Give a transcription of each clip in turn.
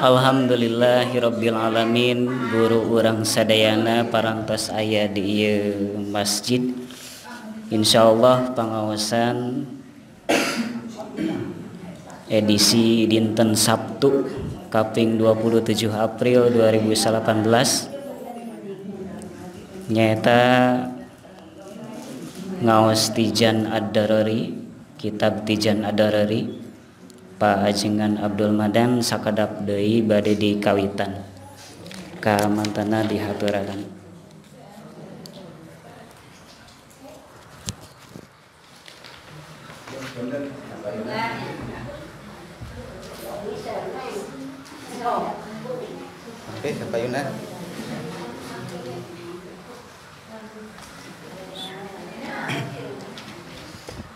Alhamdulillahirobbilalamin guru orang Sadayana parantos ayah di masjid Insyaallah pengawasan edisi dinten Sabtu kaping 27 April 2018 nyata ngawas Tijan adarari kitab Tijan adarari. Pak Ajengan Abdul Madan sakadap Dei bade di kawitan ka mantana dihaturakan Oke, Pak Yuna.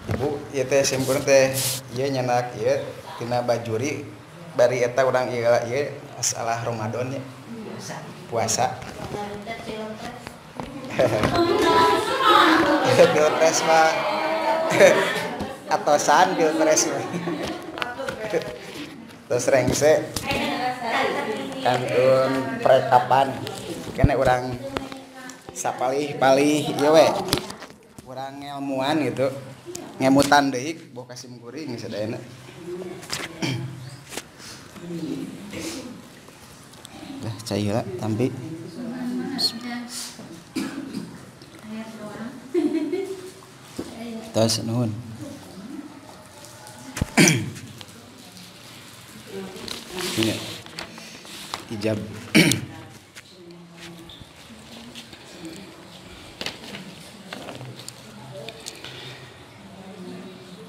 Ibu, ya teh simpur teh, iya nyenak ya punya Bajuri barieta kurang salah Romadn puasama atau terusrengse kanun peretapannek orang saaliih palingwek kurang ngmuan hidup ngeutanik Bokasi enak lah cahaya lah, tampil. Tas nuhun. ini ijab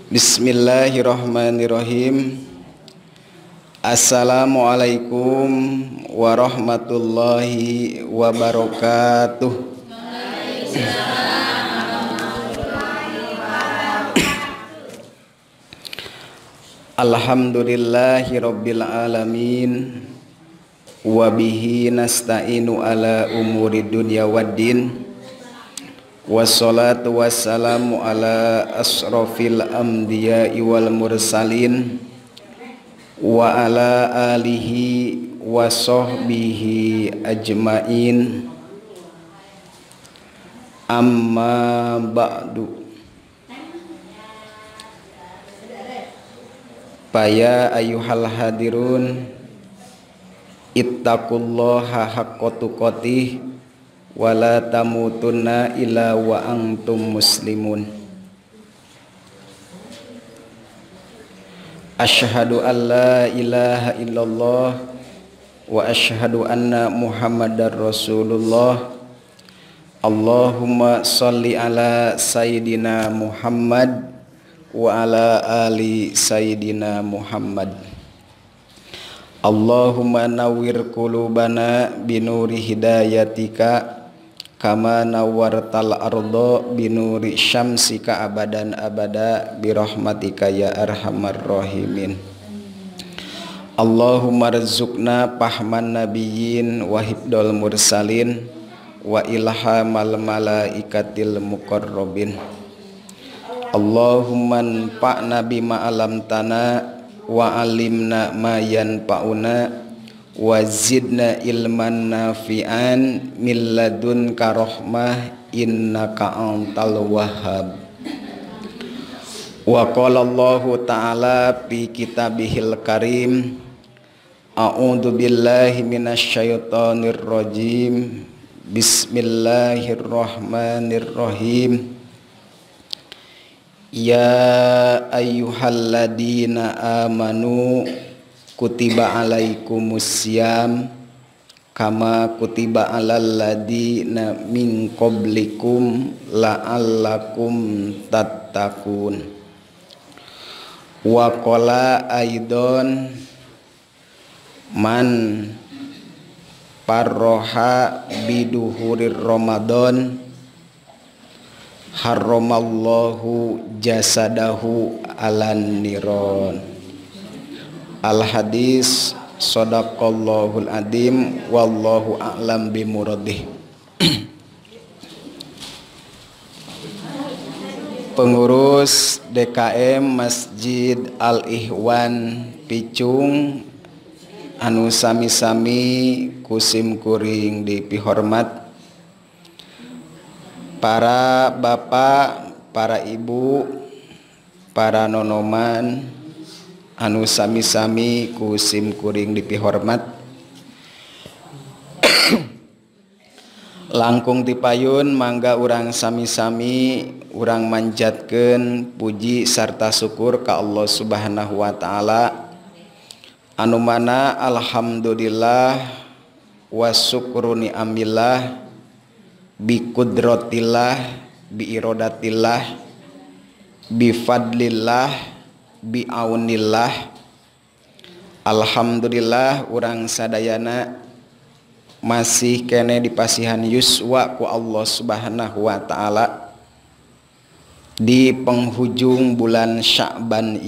Bismillahirrahmanirrahim Assalamualaikum warahmatullahi wabarakatuh Alhamdulillahi rabbil alamin Wabihi nasta'inu ala umuri waddin wassalatu wassalamu ala asrofil amdiya wal mursalin wa ala alihi wa sahbihi ajmain amma ba'du Paya ayuhal hadirun Ittaqullaha haqqa tuqatih wala tamutunna illa wa antum muslimun Ashhadu an la ilaha illallah wa ashhadu anna Muhammadar Rasulullah Allahumma salli ala sayyidina Muhammad wa ala ali sayyidina Muhammad Allahumma nawwir qulubana binuri hidayatika Quan nawartal ardo binu Riyam si ka abadan Abada birromatikayaarhamar Rohimin Allah Umar Zubna Pahman Nabiyin Wahibdul mursalin wailahamala ikatil Muqro Allahman Pak nabi malam tanah waalim na mayan pauna. wazidna ilman nafi'an min karohmah rahmah innaka antal wahhab wa qala Allah ta'ala fi kitabihil karim a'udzu billahi minasyaitonir rajim bismillahirrahmanirrahim ya ayyuhalladina amanu kutiba alaikumusiam musiam, kama kutiba alal ladina min qablikum la'allakum tattaqun wa qala aidon man parroha biduhurir ramadan haramallahu jasadahu alan niron Alhadis Sodallohul Adim wallhulammbiih Pengurus DKM Masjid Al-Iwan Picung anusami-sami kusimkuring di pihormat para bapak para ibu para nonoman, u sami-sami kusimkuring dipihormat langkung dipayun mangga urang sami-sami urang manjatatkanun puji sarta syukur ka Allah subhanahu Wa ta'ala anumana Alhamdulillah waskur ni Amlah bikudrotlah biirodatlah bifadlah biunlah Alhamdulillah orang Sadayana masih kene dipasihan Yuuswaku Allah subhanahu Wa ta'ala Hai di penghujung bulan sy'ban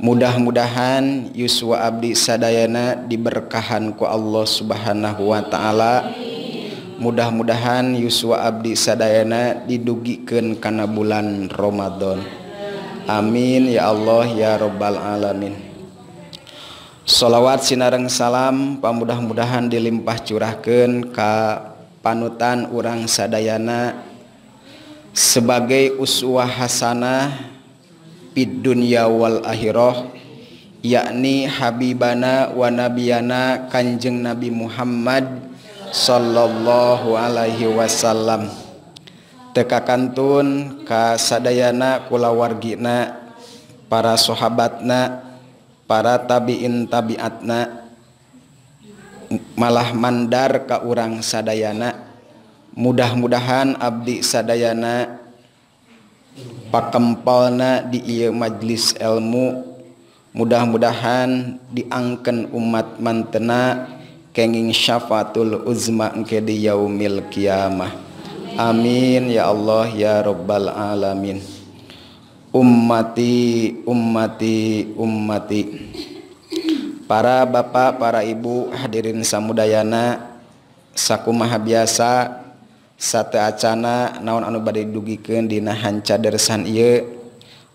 mudah-mudahan Yuusua Abdi Sadayana diberkahanku Allah subhanahu Wa ta'ala mudah-mudahan Yusua Abdi Sadayana didugiken karena bulan Romadn Amin ya Allah ya robbal alamin Shalawat Sinareng salalam pemuda-mudahan dilimpahcurken ke panutan urangsadayana sebagai uswah Hasana Piunnyawalahiroh yakni Habibanawananabianana Kanjeng Nabi Muhammad Shallallahu Alaihi Wasallam Tekaanttun ka Sadayana kulawargina para sahabathabbatna para tabiin tabiatna malah Mandar ka urang Sadayana mudah-mudahan Abdi Sadayana pakempalna di majelis elmu mudah-mudahan diken umat mantenakengingsyafatul Uzmak kediyaumil kiamahdi Amin ya Allah ya robbal alamin Ummati ummati ummati para bapak para ibu hadirin Samamudayana saku Maha biasa sate Acana naon anu badai dugi kendinahan caderan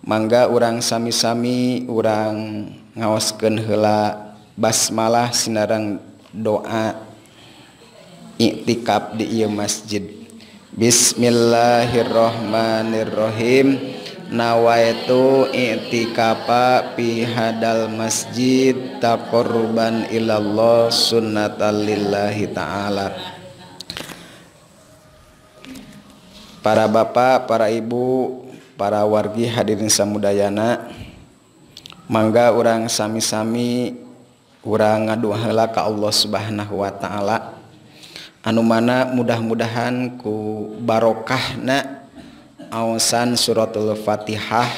mangga urang sami-sami urang ngawasken hela basmalah Sinarrang doa itikab di masjidddi Bismillahirohmanirrohim nawa itu ittikapa pihaal masjid taban ilallah sunnaillahi ta'ala para bapak para ibu para wargi hadirin samudayana mangga urang sami-sami kurangrang ngaduhala ka Allah subhanahu Wa ta'ala mana mudah-mudahan ku Barokah na aussan surattul Faihah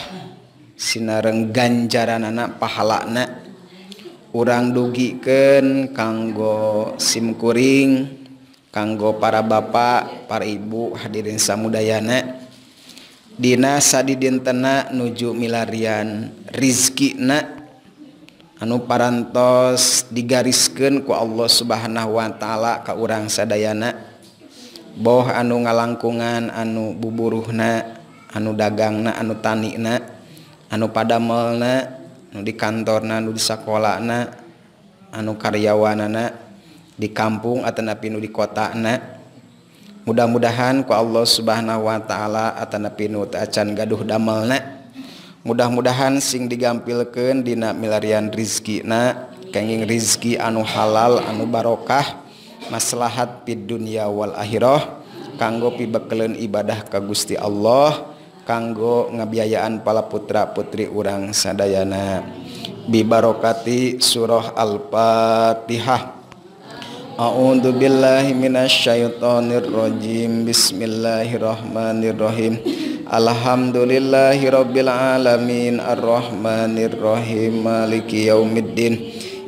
Sinareng ganjaran anak pahala na kurang dugiken kanggo simkuring kanggo para bapak para ibu hadirinsamudayana Dina Sadidinntennak nuju milarianrizki na Anu parantos digarisken ku Allah subhanahu Wa ta'ala kau urangsadayana boh anu ngalangkungan anu buburu na anu dagang na anu tanik na anu padamelnau di kantor nau di sekolah na anu karyawan anak di kampung Atana Pinu di kotana mudah-mudahan ku Allah subhanahu Wa ta'ala Atana pinut acan gaduh damel na mudah-mudahan sing digaampil ke dina milarianrizki na keging rizki anu halal anu barokah maslahatpiddunyawal ahiroh kanggo pibekelun ibadah kagusti Allah kanggo ngebiayaan pala putra putri urang Sadayana bibarokati suroh al-fatihha mauzubillahmina syyuutoirrojim Bismillahirohmanirrohim. Alhamdulillahi Rabbil Alamin Ar-Rahmanirrahim Maliki Yaumiddin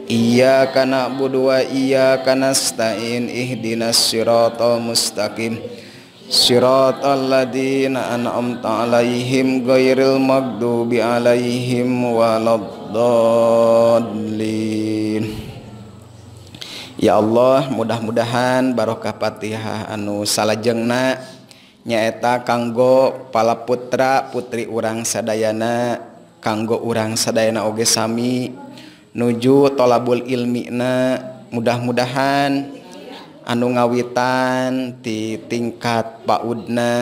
Iyaka na'budu wa iyaka nasta'in Ihdinas sirata mustaqim Siratal ladina an'amta alaihim Ghairil magdubi alaihim Waladdallin Ya Allah mudah-mudahan barokah patihah anu salajengna nyaeta kanggo palaputra putri urang Sadayana kanggo urang Sadayana Ogesami nuju Tolabul ilmna mudah-mudahan anu ngawitan di tingkat Pakudna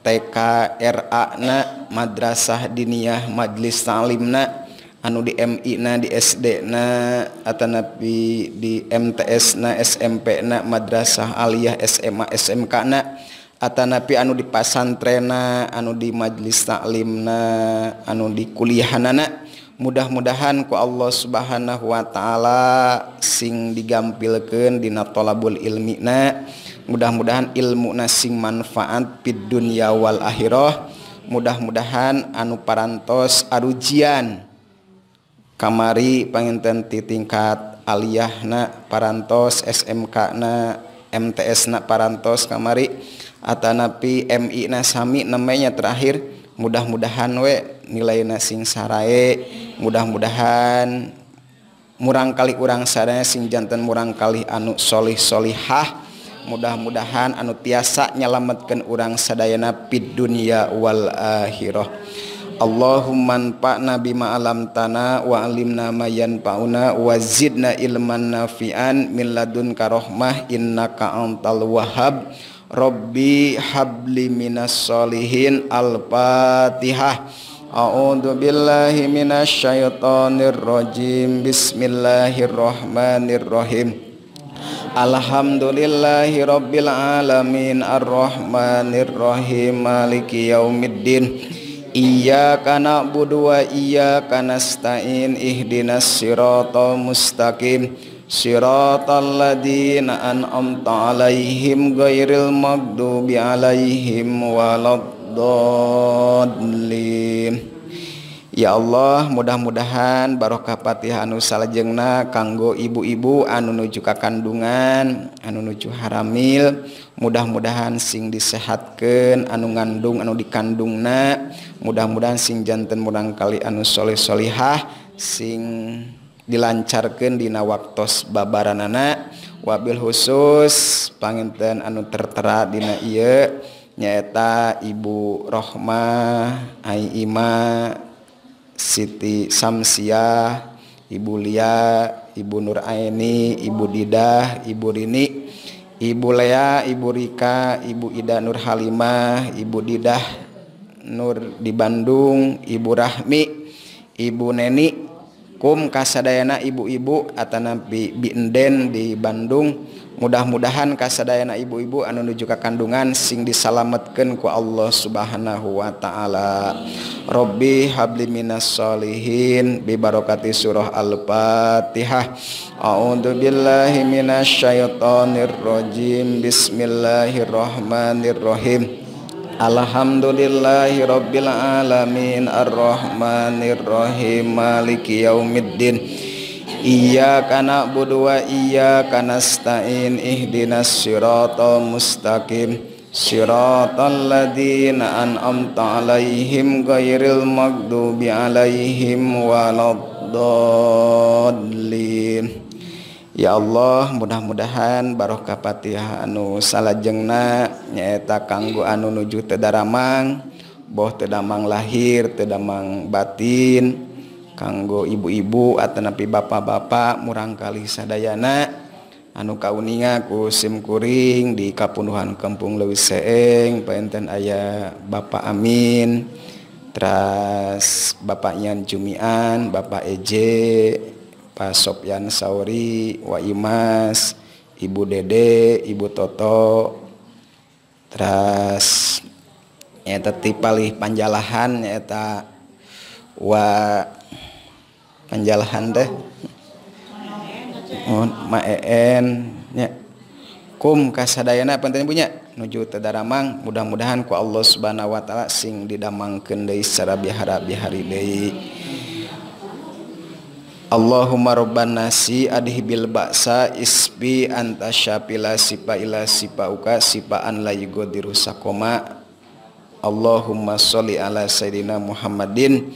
TKna Madrasahdinih Majelis Thlimna anu diIna di SDna Atanapi di MTSna SMPna Madrasah Aliah SMA SMK anak nabi anu di Pasantrenana anu di Majelis Taklimna anu dikulliahan anak mudah-mudahan ku Allah subhanahu Wa Ta'ala sing digaampilkandina tolabul ilminaina mudah-mudahan ilmu nasing manfaatpidun yawal ahiroh mudah-mudahan anu parantos Ararujian kamari pengintenti tingkat Aliyahna parantos SMKna MTS Na parantos kamari At napi MI nasami namanya terakhir mudah-mudahan W nilai nasing sae mudah-mudahan murangkali urang sadaye sing jantan murangkali anuk Sholihsholiah mudah-mudahan anu tiasa nyalamatkan urangsaday napid duniawal ahiroh Allahuman Pak Nabimalam tanah walim Namyan pauuna wazidna ilman Nafian miladun Karohmah Inna kauontal wahab Rabbi habli minas solihin al-fatihah A'udhu billahi syaitanir rajim Bismillahirrahmanirrahim Alhamdulillahi Rabbil Alamin Ar-Rahmanirrahim Maliki Yaumiddin Iyaka na'budu wa iyaka nasta'in Ihdinas siratal mustaqim Siratal ladzina an'amta 'alaihim ghairil maghdubi 'alaihim waladdallin. Ya Allah, mudah-mudahan barokah Fatihah anu salajengna kanggo ibu-ibu anu nuju ka kandungan, anu nuju haramil, mudah-mudahan sing disehatkan anu ngandung anu dikandungna, mudah-mudahan sing janten murang kali anu soleh solihah sing dilancarkan dina waktos babaran anak wabil khusus panginten anu tertera dina iya nyeta Ibu Rohma Aima Siti Samsiah Ibu Lia Ibu nur aini Ibu Didah Ibu Rini Ibu Lea Ibu Rika Ibu Ida Nur Halimah Ibu Didah Nur di Bandung Ibu Rahmi Ibu Neni kum kasadayana ibu-ibu atana bi binden di Bandung mudah-mudahan kasadayana ibu-ibu anu nuju ka kandungan sing disalametkeun ku Allah Subhanahu wa taala Robbi habli minas solihin bi barokati surah Al-Fatihah A'udzu billahi minasy syaithanir rajim Bismillahirrahmanirrahim Alhamdulillahi Rabbil Alamin Ar-Rahmanir Rahim Maliki Yaumiddin Iyaka na'budu wa iyaka nasta'in Ihdinas sirata mustaqim Siratal ladina an'amta alaihim Ghairil maghdubi alaihim Waladdallin ya Allah mudah-mudahan Baro kapatian anu salajengnah nyaeta kanggo anu nuju Tedaramang Boh tedamang lahir tedamang batin kanggo ibu-ibu Atanapi bapak-bapak murangkalisadayana anu kaunaku simkuring di Kappunuhan Kempung Lewiseg peten Ayh Bapak Amin terus bapaknya cumian Bapak Eje Sofyan sauri wa Imas ibu Dede ibu toto terus palingih panjalahannyaeta wa panjalahan deh kum kasadayana pentingbunya nuju tada ramang mudah-mudahan ku Allah subhanahu wa ta'ala sing didamang Kende secara Bihara Bihari De Allahumma rabban nasi adhi bil ba'sa isbi anta syafila sipa ila sipa uka sipa an la yugodiru sakoma Allahumma sholli ala sayyidina Muhammadin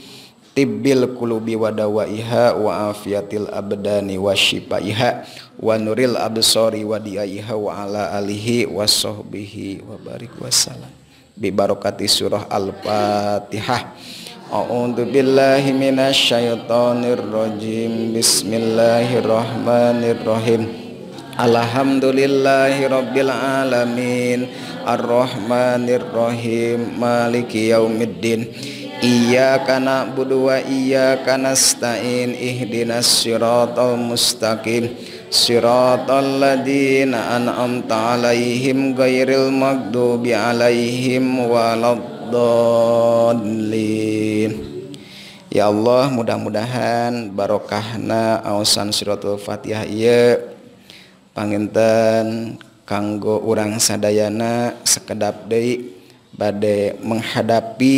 tibbil qulubi wa dawaiha wa afiyatil abdani wa syifaiha wa nuril absari wa diaiha wa ala alihi wa sahbihi wa barik wasallam bi barokati surah al-fatihah A'udzu billahi minasy syaithanir rajim. Bismillahirrahmanirrahim. Alhamdulillahi rabbil alamin. Arrahmanirrahim. Maliki yaumiddin. Iyyaka na'budu wa iyyaka nasta'in. Ihdinas siratal mustaqim. Siratal ladzina an'amta 'alaihim ghairil maghdubi 'alaihim waladh Donlin ya Allah mudah-mudahan barokah na ausan surtul Fatiah pangenten kanggo urangsadayana sekedap Day badai menghadapi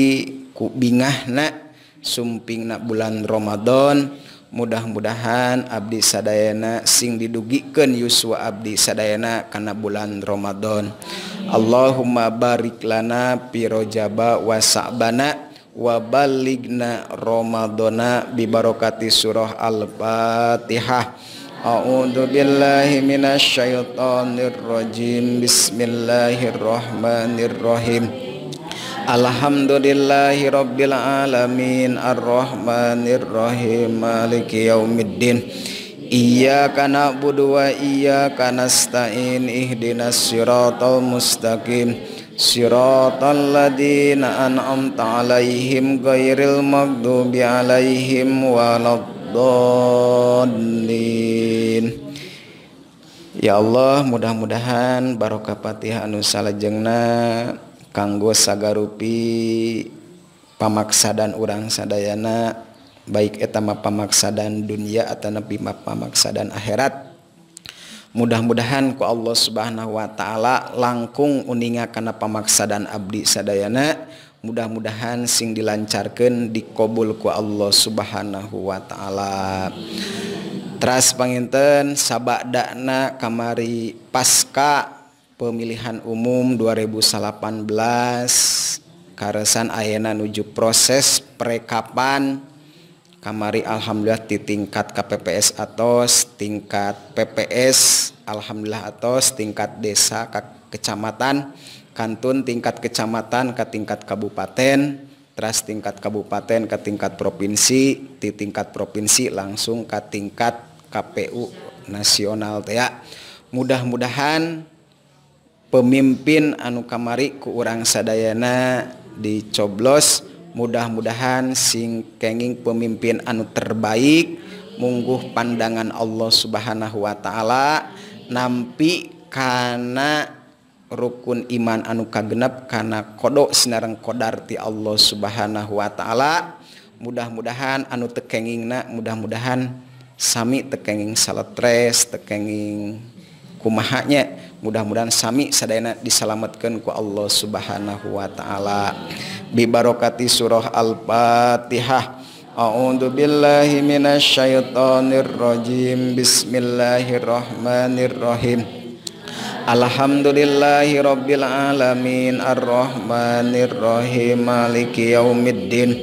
kubingah na sumping na bulan Romadhon るため mudah-mudahan Abdi Sadayana sing didugiken yswa Abdi Sadayana kana bulan Romadhon Allah humabariklana pirojaba was bana wabagna Romadna bibarokati suroh al-batiha A binilla syyaton nirojim Bismillahirromanirrohim. Alhamdulillahi Rabbil Alamin Ar-Rahmanir Rahim Maliki Yawmiddin Iyaka na'budu wa iyaka nasta'in Ihdinas siratal mustaqim Siratal ladina an'amta alaihim Gairil maghdubi alaihim Waladdallin Ya Allah mudah-mudahan barokah Fatihah salajengna kanggosaga rui pamaksa dan urang Sadayana baik etama pamaksa dan dunia ataupi map pamaksa dan airat mudah-mudahan ku Allah subhanahu Wa ta'ala langkung uninga karena pamaksa dan Abdi Sadayana mudah-mudahan sing dilancarkan di qbulku Allah Subhanahu Wa Ta'ala trust penginten sabak Dana kamari pasca pemilihan umum 2018 karesan ayana nuju proses perekapan kamari alhamdulillah di tingkat KPPS atau tingkat PPS alhamdulillah atau tingkat desa kecamatan kantun tingkat kecamatan ke tingkat kabupaten teras tingkat kabupaten ke tingkat provinsi di tingkat provinsi langsung ke tingkat KPU nasional ya mudah-mudahan pemimpin anu kamari ke urang Sadayana dicoblos mudah-mudahan singkenging pemimpin anu terbaik Mungguh pandangan Allah subhanahu Wa ta'ala nampikana rukun iman anu kagenp karena kodoksinerang Qdarti Allah subhanahu Wa ta'ala mudah-mudahan anu tekengingnak mudah-mudahansi tekenging salatres tekenging kumahnya. mudah-mudahan sami sadayana diselamatkan ku Allah subhanahu wa ta'ala bibarokati surah al-fatihah A'udzu billahi minasyaitonir rajim. Bismillahirrahmanirrahim. Alhamdulillahi rabbil alamin arrahmanirrahim maliki yaumiddin.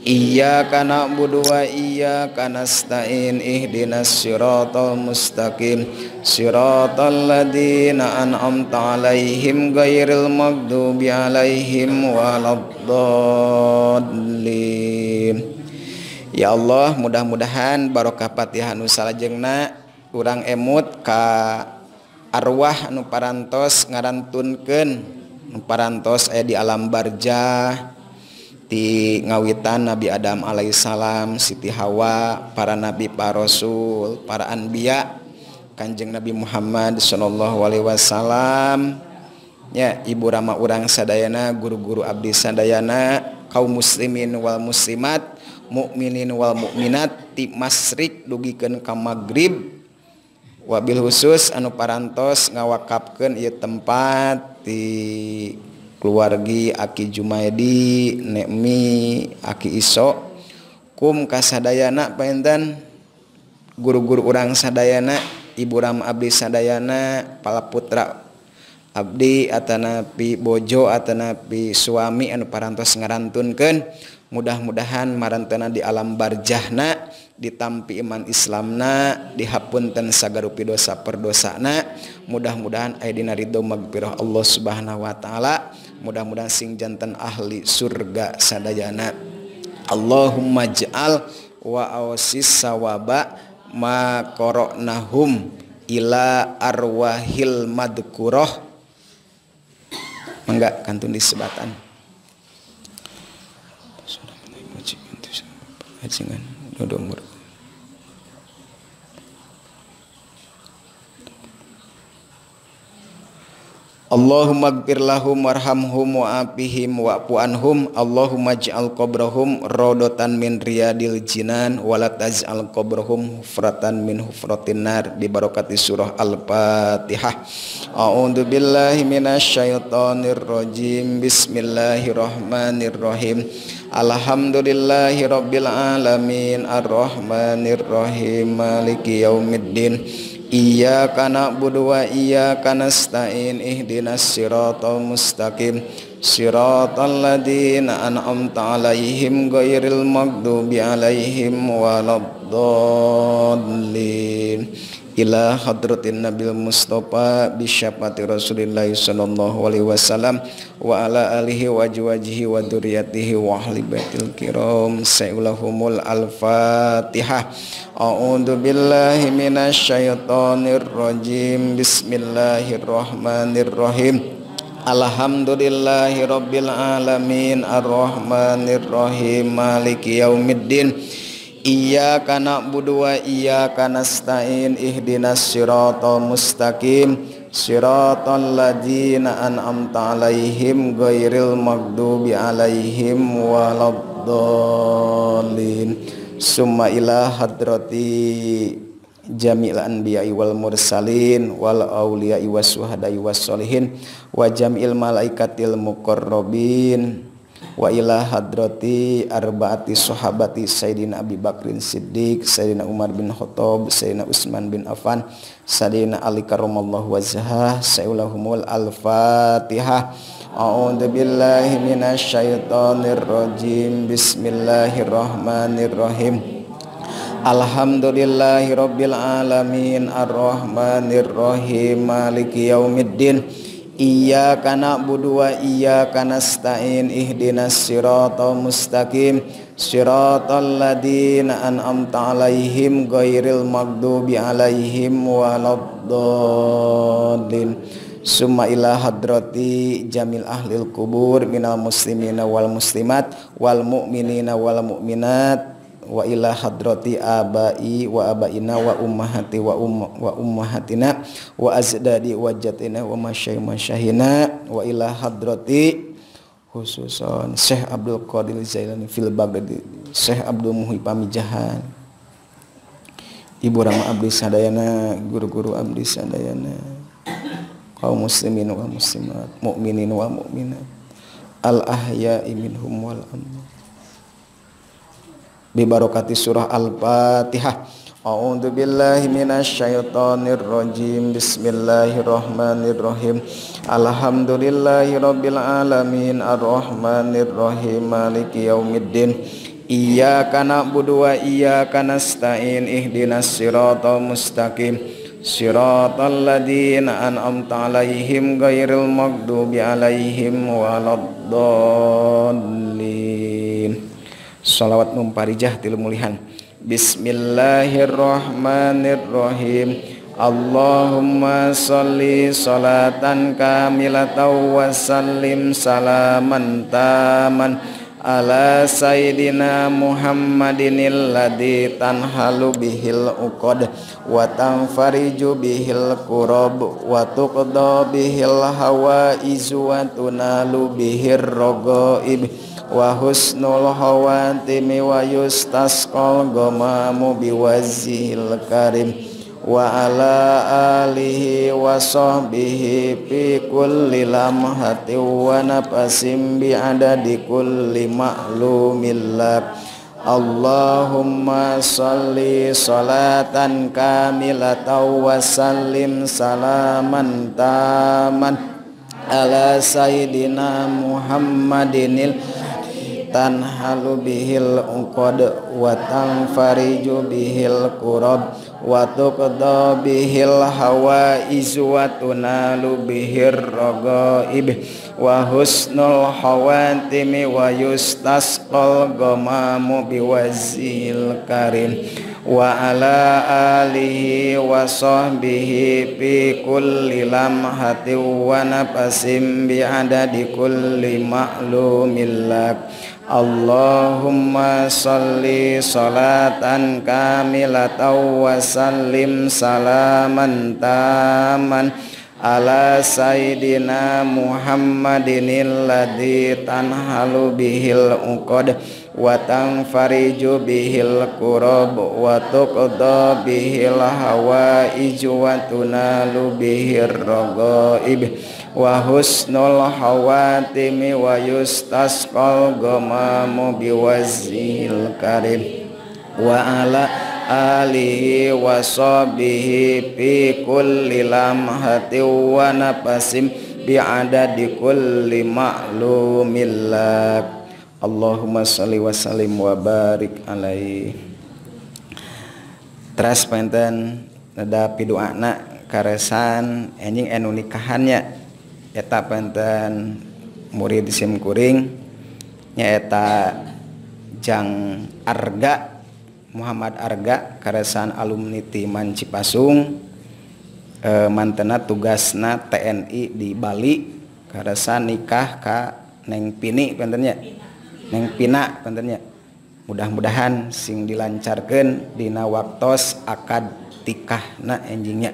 Quan Iya kana Buuwa iya kan natain ihdina suroto mustakin sirotol ladinaan om taaihim Giril magdu biaihim walim ya Allah mudah-mudahan baro kapatihan usalajengna kurang emut ka arwah nuparaantos ngarantunken nuparaantos e di alam barjah. ngawitan Nabi Adam Alaihissalam Siti Hawa para nabi parasul para anbiak Kanjeng Nabi Muhammad dis Shallallahu Alaihi Wasallam ya Ibu Rama urang Sadayana guru-guru Abdi Sandaana kaum musliminwal muat mukkmininwal mukminat di masyrik dugiken Ka magribwabbil khusus anu parantos ngawakkapken ia tempat war aki Jumadinekmi aki iso kum kasadaana Paten guru-guru urang Sadayana Ibum Abdi Sadayana palaputra Abdi Atanapi Bojo Atanapi suami and paras ngarantunken mudah-mudahan marrantna di alam barjahna ditampmpi iman Islamna dihapun ten saagarupidosa perdosana mudah-mudahan Adina Riho magfirrah Allah subhanahu wa ta'ala mudah-mudahan sing jantan ahli surga sadayana Allahumma ja'al wa awasis sawaba ma Nahum ila arwahil madkuroh enggak kantun disebatan hacingan Allahumma gfir lahum warhamhum wa'afihim wa'fu anhum Allahumma ja'al qabrahum rodotan min riyadil jinan walat taj'al qabrahum hufratan min hufratin nar di barokati surah Al-Fatihah A'udzu billahi minasyaitonir rajim Bismillahirrahmanirrahim Alhamdulillahi rabbil alamin arrahmanirrahim maliki yaumiddin Iyyaka na'budu wa iyyaka nasta'in ihdinas siratal mustaqim siratal ladzina an'amta 'alaihim ghairil maghdubi 'alaihim waladdallin ila hadratin nabil mustafa bisyafati rasulillah sallallahu alaihi wasallam wa ala alihi wa ajwajihi wa dzurriyyatihi wa ahli baitil kiram sa'ulahumul al-fatihah a'udzu billahi minasyaitonir rajim bismillahirrahmanirrahim Alhamdulillahi Rabbil Alamin arrahmanirrahim Maliki Yaumiddin Iyyaka na'budu wa iyyaka nasta'in ihdinas siratal mustaqim siratal ladzina an'amta 'alaihim gairil magdubi 'alaihim waladdallin summa ila hadrati jamil anbiya'i wal mursalin wal aulia was suhada'i was solihin wa jamil malaikatil wa ila hadrati arbaati sahabati Sayyidina Abi Bakrin Siddiq Sayyidina Umar bin Khattab Sayyidina Utsman bin Affan Sayyidina Ali karramallahu wajhah sayyulahumul al-fatihah A'udzu billahi minasy syaithanir rajim Bismillahirrahmanirrahim Alhamdulillahi Alamin arrahmanirrahim Maliki Yaumiddin Iyyaka na'budu wa iyyaka nasta'in ihdinas siratal mustaqim siratal ladzina an'amta 'alaihim ghairil maghdubi 'alaihim waladdallin summa ila hadrati jamil ahlil kubur minal muslimina wal muslimat wal mu'minina wal mu'minat wa ila hadrati abai wa abaina wa ummahati wa um, wa ummahatina wa azdadi wa jatina wa masyai masyahina wa ila hadrati khususan Syekh Abdul Qadir Zailani fil Baghdadi Syekh Abdul Muhi Pamijahan Ibu Rama Abdi Sadayana guru-guru Abdi Sadayana kaum muslimin wa muslimat mukminin wa mukminat al ahya'i minhum wal amwat bibarokati surah Al-Fatihah. A'udzu billahi minasyaitonir rajim. Bismillahirrahmanirrahim. rabbil alamin arrahmanir rahim maliki yaumiddin. Iyyaka na'budu wa iyyaka nasta'in ihdinas siratal mustaqim. Siratal ladzina an'amta 'alaihim ghairil maghdubi 'alaihim waladdallin. Salawat mumparijah tilmulihan Bismillahirrahmanirrahim Allahumma salli salatan kamilataw wa sallim salaman taman ala sayyidina muhammadinil ladhi tanhalu bihil uqad wa tanfariju bihil kurab wa tuqda bihil izu wa tunalu bihir rogoib wa husnul khawatimi wa yustasqal gomamu biwazil karim wa ala alihi wa sahbihi fi kulli lamhati wa nafasim bi adadi kulli ma'lumillah Allahumma salli salatan kamilatan wa sallim salaman taman ala sayyidina Muhammadinil tanhalu bihil uqad wa tanfariju bihil kurab wa tuqda bihil hawaizu wa tunalu bihir ragaib wa husnul hawantimi wa yustasqal gomamu biwazil karim wa ala alihi wa sahbihi fi kulli lamhati wa nafasim bi adadi kulli ma'lumillah Allahumma salli salatan kamilatan wa sallim salaman taman ala sayyidina Muhammadinil ladzi tanhalu bihil uqad wa tanfariju bihil kurab wa tuqda bihil hawaij wa tunalu bihir ragaib wa husnul hawatimi wa yustasqal gomamu biwazil karim wa ala alihi wa sahbihi fi kulli lamhati wa nafasim bi adadi kulli ma'lumillah Allahumma salli wa sallim wa barik alaihi Teras penten ada pidoana karesan enjing enu nikahannya eta Banten murid di SIMkuring nyaeta Ja Arga Muhammad Arga karan alumniiti mancipasung e, mantena tugas nah TNI di Bali karasan nikah Ka neng pini kontennya neng pinak kontennya mudah-mudahan singIM dilancar gen Dinawaktos akad tikah nah enjingnya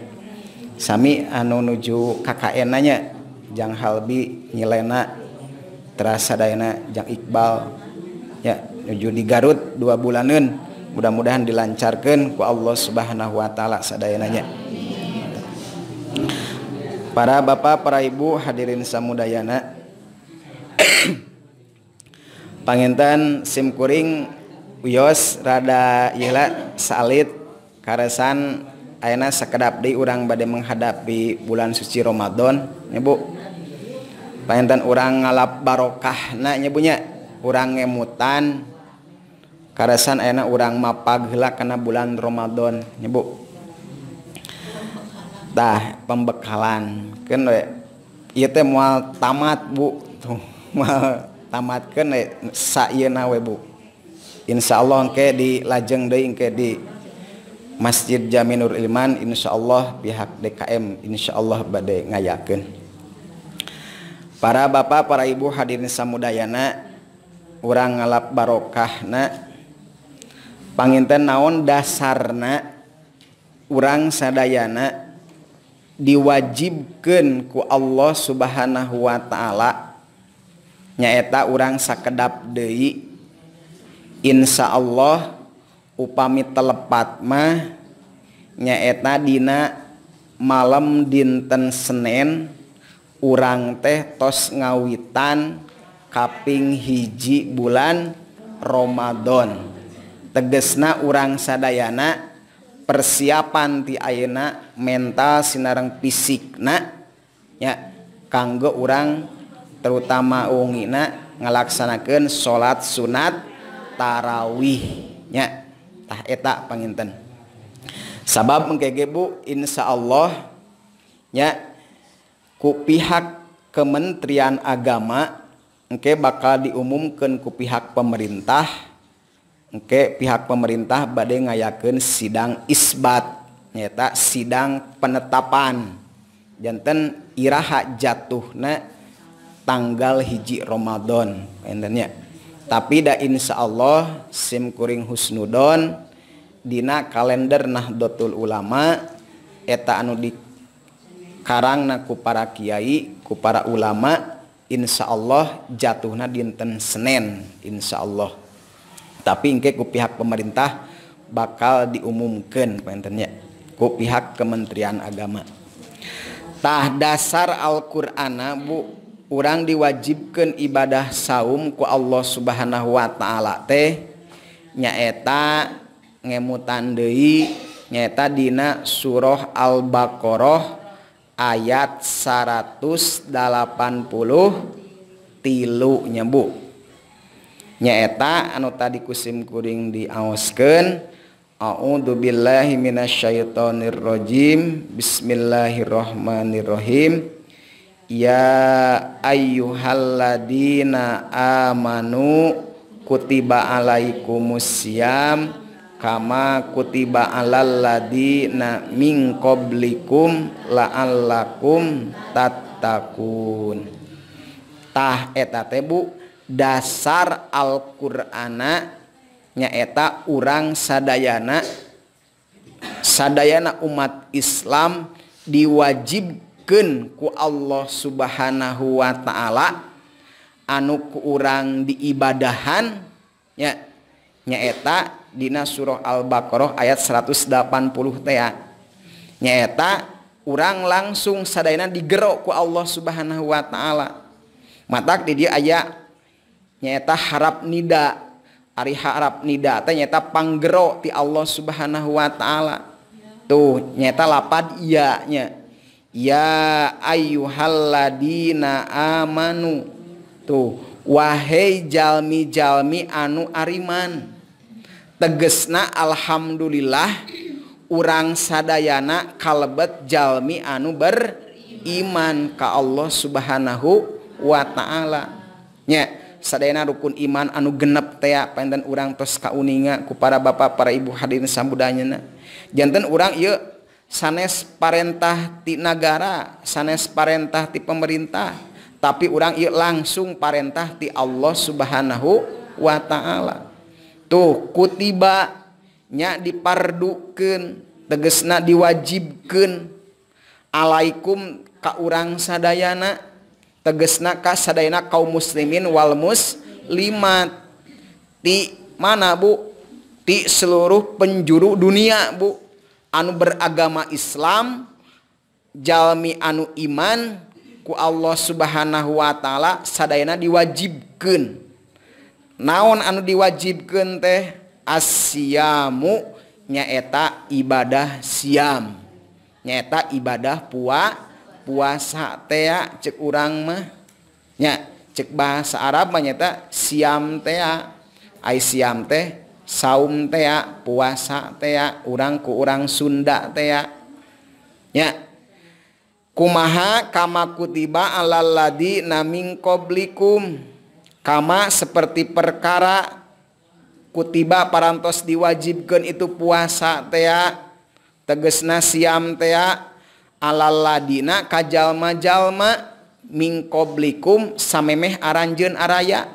Sami anu nuju KKnya jang Halbi nyilena terasa Danajang iqbal yajundi Garut dua bulan nun mudah-mudahan dilancarkan ku Allah subhanahuwa ta'ala sedayanya para bapak paraa Ibu hadirin Samamudayana pangintan SIMkuringyosradala salit karsan untuk aak sekedap di urang badai menghadapi bulan suci Romadhon nyebuentan urang ngalap barokah na nyebunya urang ngeemutan karasan enak urang map gelak ke bulan Romadhon nyebu tah pembekalan ke ke we Insya Allahke di lajeng deingke di Masjid Jaminur Iman Insya Allah pihak DKM Insya Allah badai ngayken para bapak para ibu hadiramudayana urang ngalap barokahna paninten naon dasarna urangsadayana diwajibkanku Allah subhanahu Wa Ta'ala nyaeta urang sakedap Dei Insya Allah upami telepat mah nyaetadina malam dinten Senin urang tehtoss ngawitan kaping hiji bulan Romadhon tegesna urang saddayana persiapan diak mentalsinerang fisiknak ya kanggo urang terutama unggina ngalaksanakan salat sunat tarawihnya ya etak penginten sabab mengkege Bu Insya Allah ya ku pihak Kementerian Agamake bakal diumumkan ku pihak pemerintah mungkin pihak pemerintah badaingaken sidang isbatnyata sidang penetapanjannten rahha jatuhnek tanggal hiji Romadhon pengtennya tapidah Insya Allah simkuring Husnuddon Dina kalender Nahdotul ulama eta Anu di Karang naku para Kyai ku para ulama Insya Allah jatuhnya dinten Senin Insya Allah tapi inke ku pihak pemerintah bakal diumumkan pantennya ku pihak Kementerian Aggaamatah dasar Alquran Bu diwajibkan ibadah saumku Allah subhanahu Wa ta'ala teh nyaeta ngeutan dei nyata dina suroh al-baqarah ayat 180 tilu nyembu nyaeta anota dikusimkuring diken a dubilmina syy nirojim Bismillahirohmanirohim. ya Ayuhalladdina amanu kutiba alaikum muslimam kama kutiba alaaddina naming qoblikum lalakummtatauntah eta tebo dasar Alquran nyaeta urang Sadayana Sadayana umat Islam diwajibkan ku Allah Subhanahu Wa Ta'ala anuk kurang diibdahan ya nyata Dina suroh al-baqarah ayat 180t nyata urang langsung sadda digerokku Allah subhanahu Wa Ta'ala mata di dia aya nyata harap nida Ari harap nidanyata panggerok di Allah subhanahu Wa Ta'ala tuh nyata lapat iyanya ya ya ayyu haladdina amanu tuh wahaijalmijalmi anu Ariman tegesna Alhamdulillah urang saddayana kalebet Jami Anu ber imankah Allah Subhanahu Wa Ta'ala ya saddayana rukun iman anu genep te pengen urangtes kau uningaku kepada bapak para ibu hadir samambunya jantan urang yuk sanes Parentah di negara sanes Parentah di pemerintah tapi urang yuk langsung Parentahti Allah subhanahu Wa Ta'ala tuh ku tibanya diparduukan tegesnak diwajibken aalaikum Ka urangsadayana teges nakah Sadayana kaum muslimin Walmus mat di mana Bu di seluruh penjuru dunia Bu beragama Islam Jami anu imanku Allah subhanahu Wa ta'ala Sadaana diwajibkan naonanu diwajibkan teh asamu nyaeta ibadah siam nyaeta ibadah pua puasa teaa cekurrangmahnya cek bahasa Arab menyeta siam tea siam teh saum teak puasa teaa urangku orangrang Sunda teaa ya kumaha kama kutiba alalladi namkooblikum kama seperti perkara kutiba parantos diwajib gen itu puasa teaa teges nasiam tea alalladina Kajjallmajallmamingkooblikum samemeh aranjen araya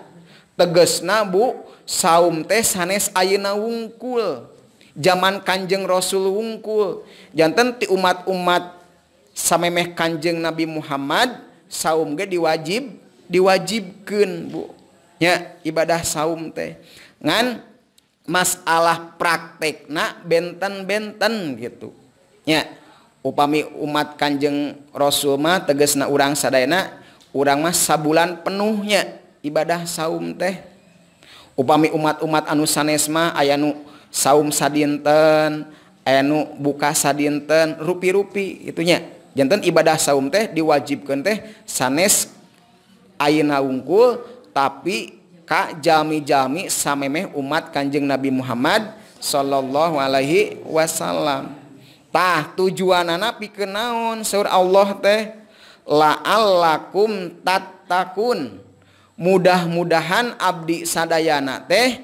teges nabuku saum tehhanes Auna wungkul zaman Kanjeng Rasulullah ungkuljantan di umat-umat Sammeh Kanjeng Nabi Muhammad saumge diwajib diwajib ke Bu ya ibadah saum teh ngan masalah prakteknak benten benten gitu ya upami umat Kanjeng Rasullah teges na urang saddaak urang masa bulan penuhnya ibadah saum teh Ummi umat-umat anu sanesma ayanu sauum sadnten enuk buka sadnten rui-rupi itunya jenten ibadah saum teh diwajibkan teh sanes naungkul tapi Kak jami-jami samemeh umat Kanjeng Nabi Muhammad Shallallahu Alaihi Wasallamtah tujuana nabi ke naun seur Allah teh la aummtata takun mudah-mudahan Abdi Sadayana teh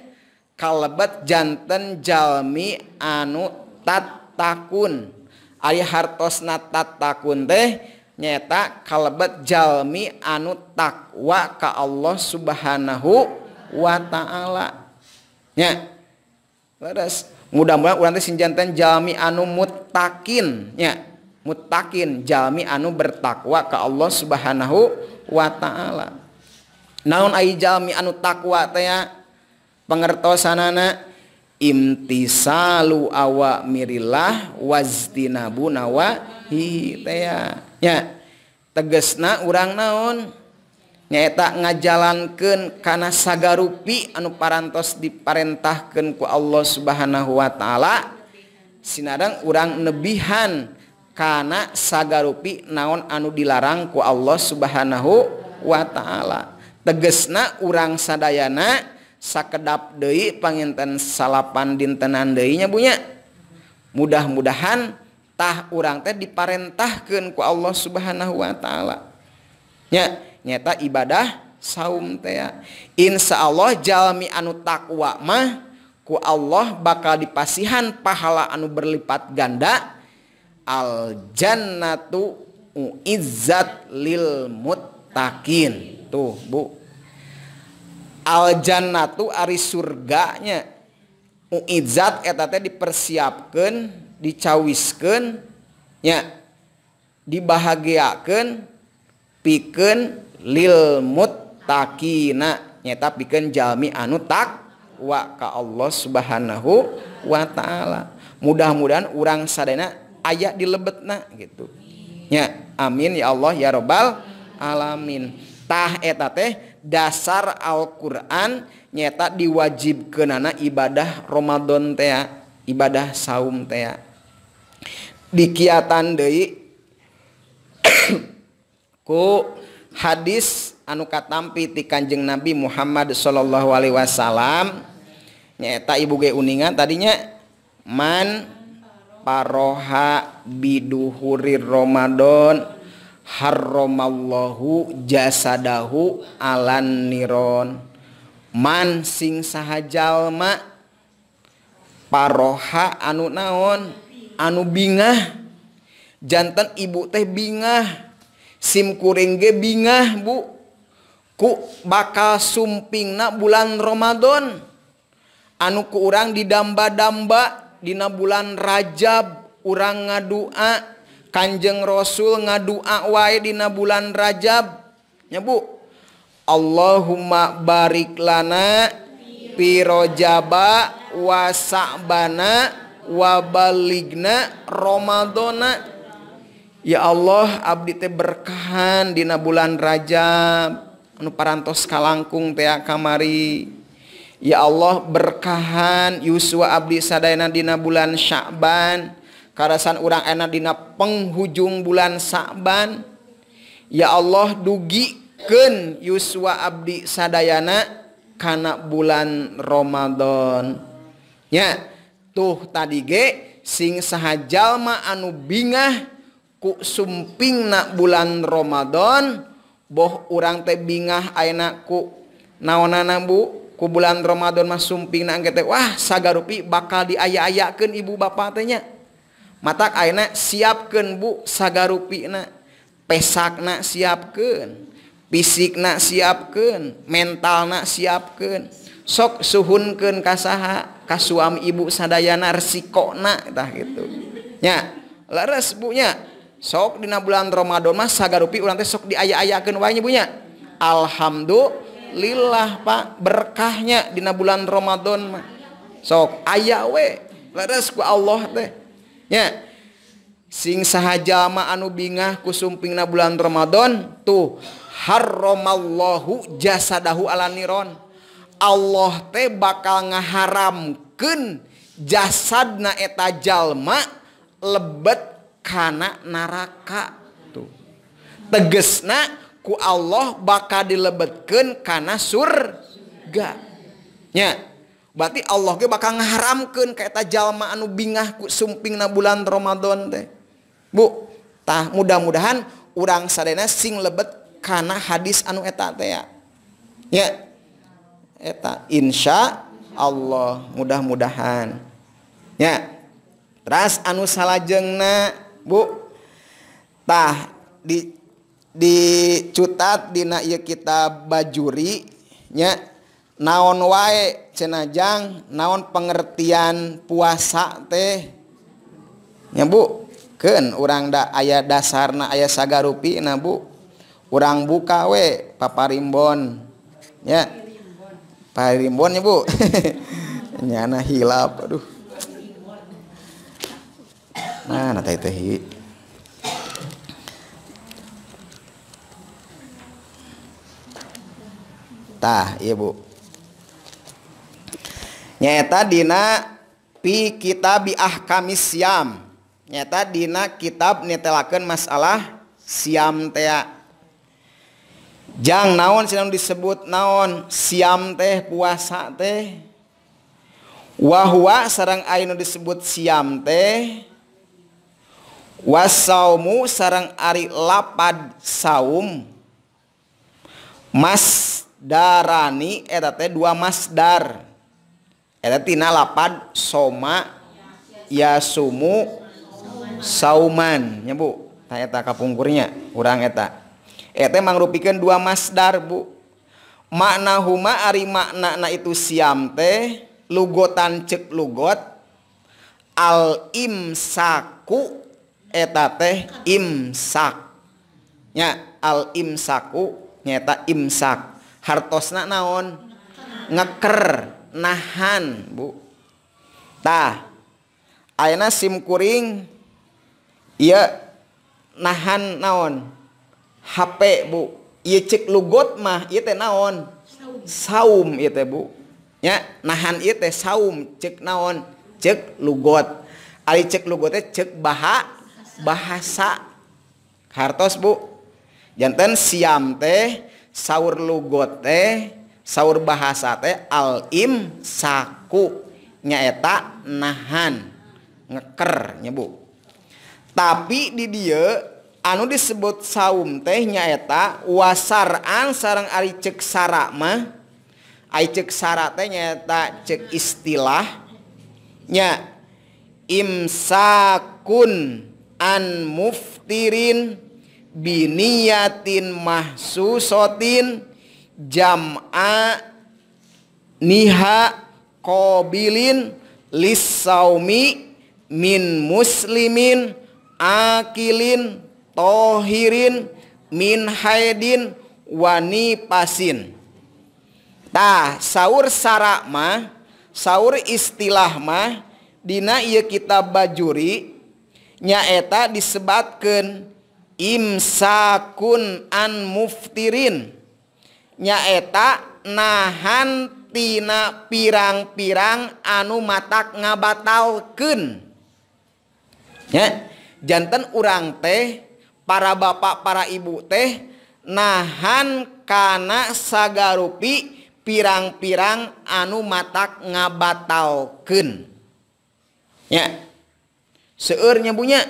kalebet janten Jalmi anu tatakun Ari hartosna tatakun teh nyata kalebet Jalmi anu takwa ka Allah subhanahu wa ta'ala nya leres mudah-mudahan urang teh sinjanten Jalmi anu mutakin nya mutakin Jalmi anu bertakwa ka Allah subhanahu wa ta'ala naon ajalmi anu takwa penggertosanana intiwa mirlah wazinabun nawa teges na urang- naunnya tak ngajalan ke karena saga rui anu parantos diparentahkan ku Allah subhanahu Wa ta'ala Sinadang urang nebihan karena saga rui naon anu dilarangku Allah Subhanahu Wa Ta'ala gesna urangsadayana sakekedap Dewi penginten salapan dintenan deinya punya mudah-mudahantah urang teh diparententahahkanku Allah subhanahu Wa Ta'ala ya nyata ibadah sauumtea Insya Allah Jami anu tawamah ku Allah bakal dipasihan pahalaanu berlipat ganda aljanna tuh muizat lilmuttain tuh Bu aljannatu ari surganya muzat et dipersiapkan dicawiskennya dibahagiaken piken lilmut takina nyata piken Jami anu tak waka Allah Subhanahu Wa Ta'ala mudah-mudahan urang sadena ayaah di lebet Nah gitu ya amin ya Allah ya robbal alamintahetateh dasar Alquran nyeta diwajib keana ibadah Romadhon tea ibadah sauumtea dikiatan De ku hadis anuka tampitti Kanjeng Nabi Muhammad Shallallahu Alaihi Wasallam nyata ibuuge uningan tadinya manparoha biduhuri Romadhon harromallou jasaadahu a niron man sing sahjallmaparoha anu naon anu bina jantan ibu teh bingah simkurrege binah Bu ku bakal sumpingnak bulan Romadn anuku urang didamba-dabak Dina bulan Rajab urang ngadua di Anjeng Rasul ngaduwadina bulan Rajab ya Bu Allahumabariklana pirojaba wasabanawabbagna Romadna ya Allah Abdi teh berkahan Di bulan Rajab pen paranto ka langkung T kamari ya Allah berkahan Yusua Abdi Sadanadina bulan syya'ban ya paraasan urang enakdina penghujung bulan saban ya Allah dugiken Yusua Abdi Sadayana kanak bulan Romadhon ya tuh tadi gek sing sahjallma anu bingah ku sumpingnak bulan Romadhon boh orang teh bingah enakku naon nabuku bulan Romadhonmah sumping nangetikwahsaga rui bakal diya-ayaken ibu bapaknya mata airak siapken Busagarupi pesakna siapken bisik na siapken mentalnak siapken sok suhun ke kasaha kas suam ibu sadaya narsiiko natah itunya leras bunya sok Dina bulan Romadhonsaga rui ulang sok dia ayah-ayakenwahnyibunya Alhamdul llah Pak berkahnya Dina bulan Romadn sok ayaah we leras gua Allah deh Hai sing sah jama anu binah ku sumping na bulan Romadhon tuh harromaallahu jasadahhu alaniron Allah teh bakal ngahararamken jasad naetajallma lebet kan naraka tuh teges naku Allah bakal dilebetkenkana sur ganya ya Allah bakang haram ke keeta jalma anu binahku sumping na bulan Romadhon teh Butah mudah-mudahan urang serena sing lebet karena hadis anu eteta ya Insya Allah mudah-mudahan ya ras anu salajeng nah Butah dicuttat di kita bajurinya ya naon waek cenajang naon pengertian puasa teh nyembu ke orangrang nda ayah dasar na ayah saga rui nabu urangbu kawek papa Ribon ya Pak Rimbobu nyana hiap Wauhtah Ibu nyata dina pi kitab ahkami siam nyata dina kitab netelakeun masalah siam teh jang naon sedang disebut naon siam teh puasa teh wahwa sarang ainu disebut siam teh wasaumu sarang ari lapad saum mas darani eta teh dua masdar Eta tina lapad soma yasumu sauman nya bu. Tah eta kapungkurnya urang eta. Eta mangrupikeun dua masdar bu. Makna huma ari makna na itu siam teh lugotan cek lugot al imsaku eta teh imsak nya al imsaku nyata imsak hartosna naon ngeker nahantah a simkuring ya nahan naon HP buk lugot mah naon sau nahan it saum cek naon cek lugot ali cekluggo teh cek baha bahasa hartos bujannten siam teh sauurluggo teh sauur bahasa teh alim saku nyaeta nahan ngeker nyebu tapi di dia anu disebut sauum teh nyaeta wasar ang sarang ari ceks saarakmah ay ce sarat nyata cek istilahnya imsaun an muftin biniyatin mahsu sotin jam a niha qinlismi min muslimin Akilin Thhirin min Haydin wani pasintah sauur samah sauur istilahmahdina ia kita bajuri nyaeta disebabkan Imsakunan muftirin. eta nahantina pirang- pirang anu matak ngabatalken ya jantan urang teh para bapak para ibu teh naankanasaga rui pirang-pirarang anu matak ngabatalken senya punya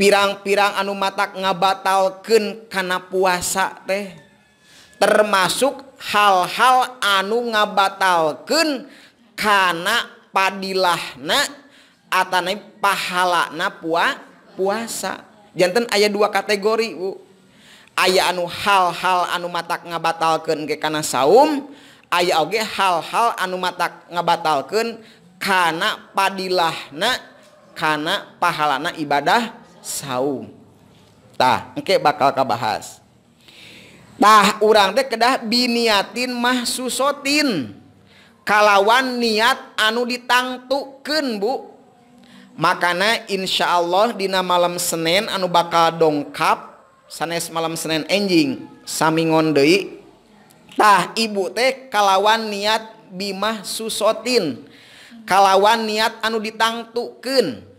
pirang-pirarang anu matak ngabatalkenkana puasa teh termasuk hal-hal anu ngabatalkenkana padilahna At pahala na puasajantan aya dua kategori aya anu hal-hal anu mata ngabatalkan ke karena saum aya oke hal-hal anu mata ngabatalkan karena padilahna karena pahalana ibadah saumtah oke bakalkah bahas urang teh kedah biniatin mah susotin kalawan niat anu ditangtukkenbu makanan Insya Allahdina malam Senin anu bakal dongkap sanes malam Senin enjing saming ngonndoitah ibu teh kalawan niat bi mah susotin kalawan niat anu ditangtukken.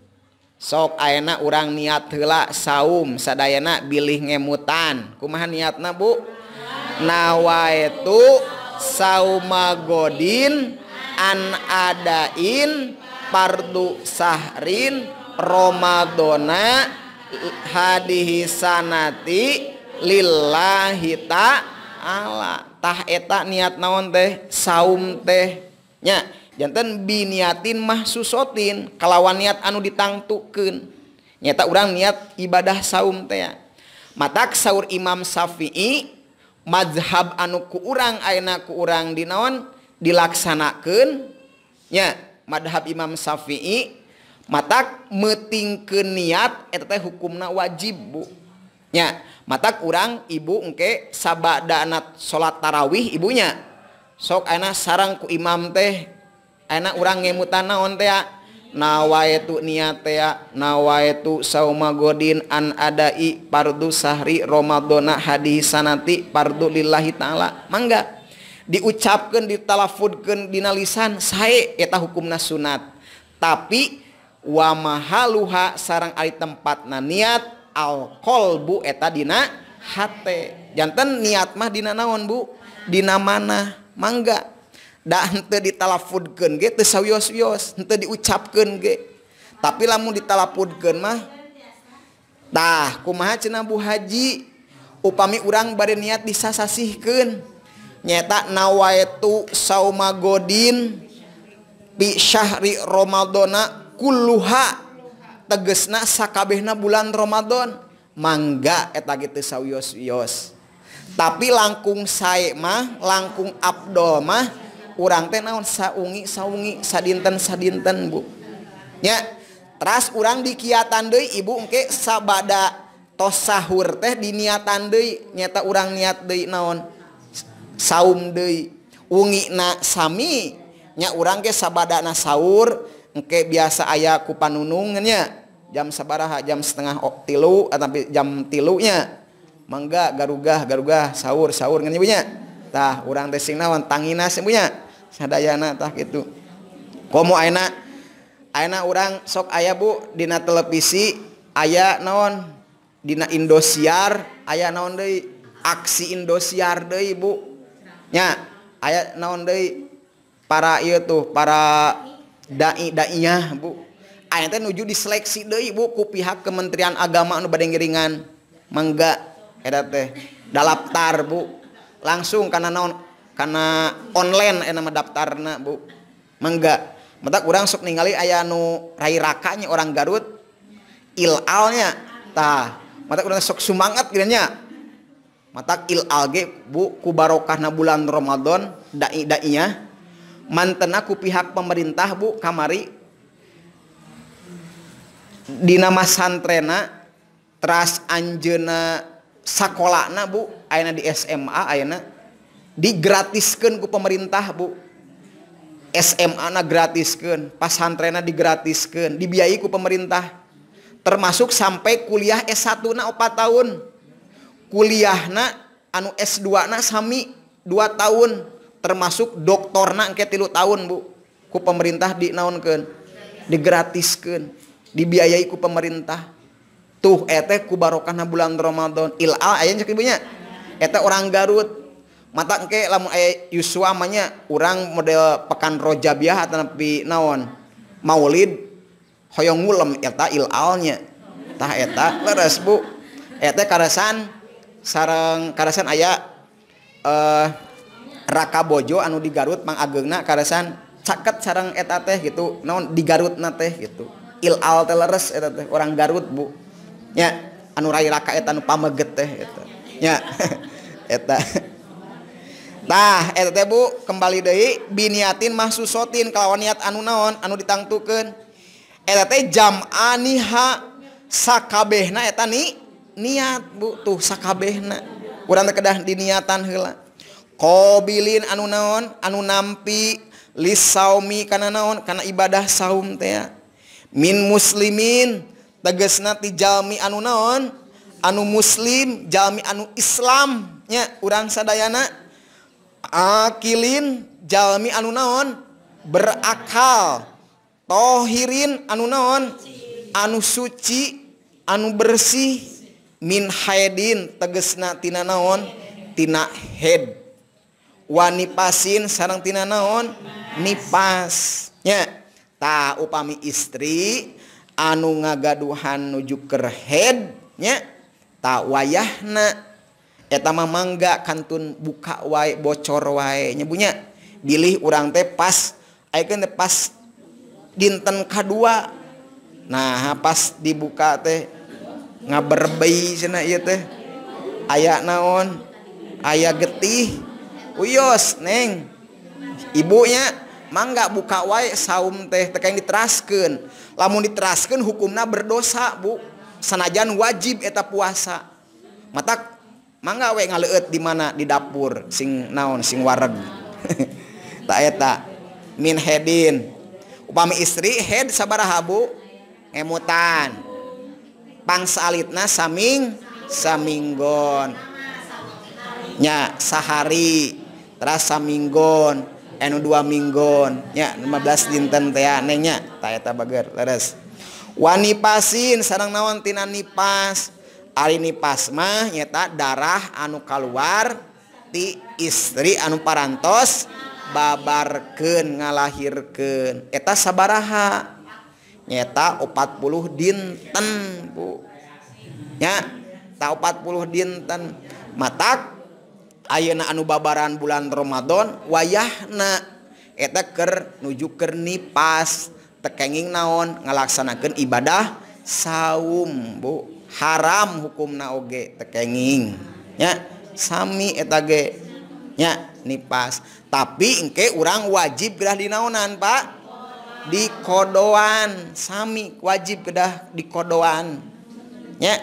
sok aak urang niat helak saum sadak bilih emutan kumaahan niat nabu nawa itu sauma godin anadain pardu Syahrin Romaddonna hadihisanati Lila hitta alatah etak niat naon teh saum tehnya. biniyatin mahsusotin kalawan niat anu ditangtukken nyata urang niat ibadah saumtea mata sauur Imam Syafi'i madhab anu ku urang aakku urangdinanawan dilaksanakannya madhab Imam Syafi'i matak meting ke niat RT hukumna wajib Bunya mata kurang ibu eke saah danat salat tarawih ibunya sok enak sarangku Imam teh kita enak orangrangnge muuta naona nawa itu ni nawa itu sauma godin anadai pardu Syahri Romadhona Hadi sanaati pardulillahi ta'ala mangga diucapkan di talfudkendina lisan sayaeta hukum nas sunat tapi wamahhalluha sarang ari tempat na niat alkool bu etadina H jantan niat mahdina naon Budina mana mangga kita ditfu diucapkan tapi la diala mahtah kumahanabu Haji upami urang bare niat dis bisasihken nyetak nawa itu sauma godin bi Syahri Romadnakuluha tegesna sakkabehna bulan Romadn mangga et tapi langkung Samah langkung abdomah kita punya teh naon sau saui sadnten sadten Bu ya terus urang di Kiatan De ibuke sabada to sahur teh di niatan Dei nyata urang niat naon sau na Samaminya urangke sabadaurke biasa aya ku panunungnya jam saabaha jam setengah oktilu tapi jam tilunya mangga gargah gargah sahur sahur ngenyibunyatah urang des nawan tani sebunya ana tak itu kom enak enak urang sok aya Bu Di televisi ayaah noon Di inndosiar ayaah naon De aksi inndosiar Debunya aya naon Day para tuh para Daiya Bu ayanya nuju disleksi Debuku pihak Kementerian Aggaama Un badengiringan menggga teh dalamptar Bu langsung karena noon karena online enak eh, mendaftar, nak Bu mangga mata kurang sok ningali aya nu rakanya orang Garut ilalnya tah mata kurang sok semangat kiranya mata ilal bu ku na bulan Ramadan dai dainya mantena ku pihak pemerintah bu kamari di nama santrena teras anjena sakolana bu ayana di SMA ayana digratiskan ku pemerintah bu SMA na gratiskan pasantrena digratiskan dibiayai ku pemerintah termasuk sampai kuliah S1 na 4 tahun kuliah na anu S2 na sami 2 tahun termasuk doktor na ke tilu tahun bu ku pemerintah dinaunkan digratiskan dibiayai ku pemerintah tuh ete ku barokahna bulan Ramadan il ah, ayah cek ibunya ete orang Garut matake ys suanya orang model pekan Roja Biha ter lebih naon maulid Hoong ngulemeta ilalnyataheta Bu karasan sarang karasan aya eh raka bojo anu digaut mang agena karasan caket sarang eta teh gitu naon digaut teh itu ilal teh orang garut Bu ya anu ra rakaan pameget teh yaeta LRT Bu kembali Day biniatin masuksus sotin kalau niat anu-naon anu ditangtukan LRT jam Ananiha Sakabeh nah tadi nih niat but tuh Sakabeh kurang terdah di niatan hela kau bilinlin anu-naon anu nampilis sawomi karena naon karena ibadah sauumta min muslimin teges natijalmi anunaon anu muslim Jami anu Islamnya kurang saddayana akilinjalmi anu-unaon berakal Thhirin anunon anu Suci anu bersih min Haydin teges natina naontina head wanitapasin sarangtina naon nipasnya tak upami istri anu ngagaduhan nujuker headnya tak wayah nanya gga kantun buka wa bocor wa nyebunya dili urang tepas ayanya tepas dinten K2 nah hapas dibuka teh nga berbeii teh aya naon ayaah getihyos neng ibunya mangga buka wa saum teh te diasken lamun disken hukumnya berdosa Bu sanajan wajibeta puasa mataku punya mangga we nga di mana di dapur sing naon sing warreg tayetadin up istri head sabarahabu emutan pangsalit na saming saminggonnya Sahari terasaminggon NU2 minggonnya 16 dintennya tayeta bag Wapasin sarang nawantina nipas alini pasma nyeta darah anu kal keluar di istri Anup parantos babaken ngalahirkan eta saabaha nyata u 40 dinten Bunya tahu 40 dinten matak ayeunaanu babaran bulan Romadhon wayah naetaker nujuker ni pas tekenging naon ngalaksanakan ibadah saumboku haram hukum na Oge tekenging ya Sami eta Gnya ni pas tapi ingke urang wajib gerah di naonan Pak di kodoan Sami wajib kedah di kodoan ya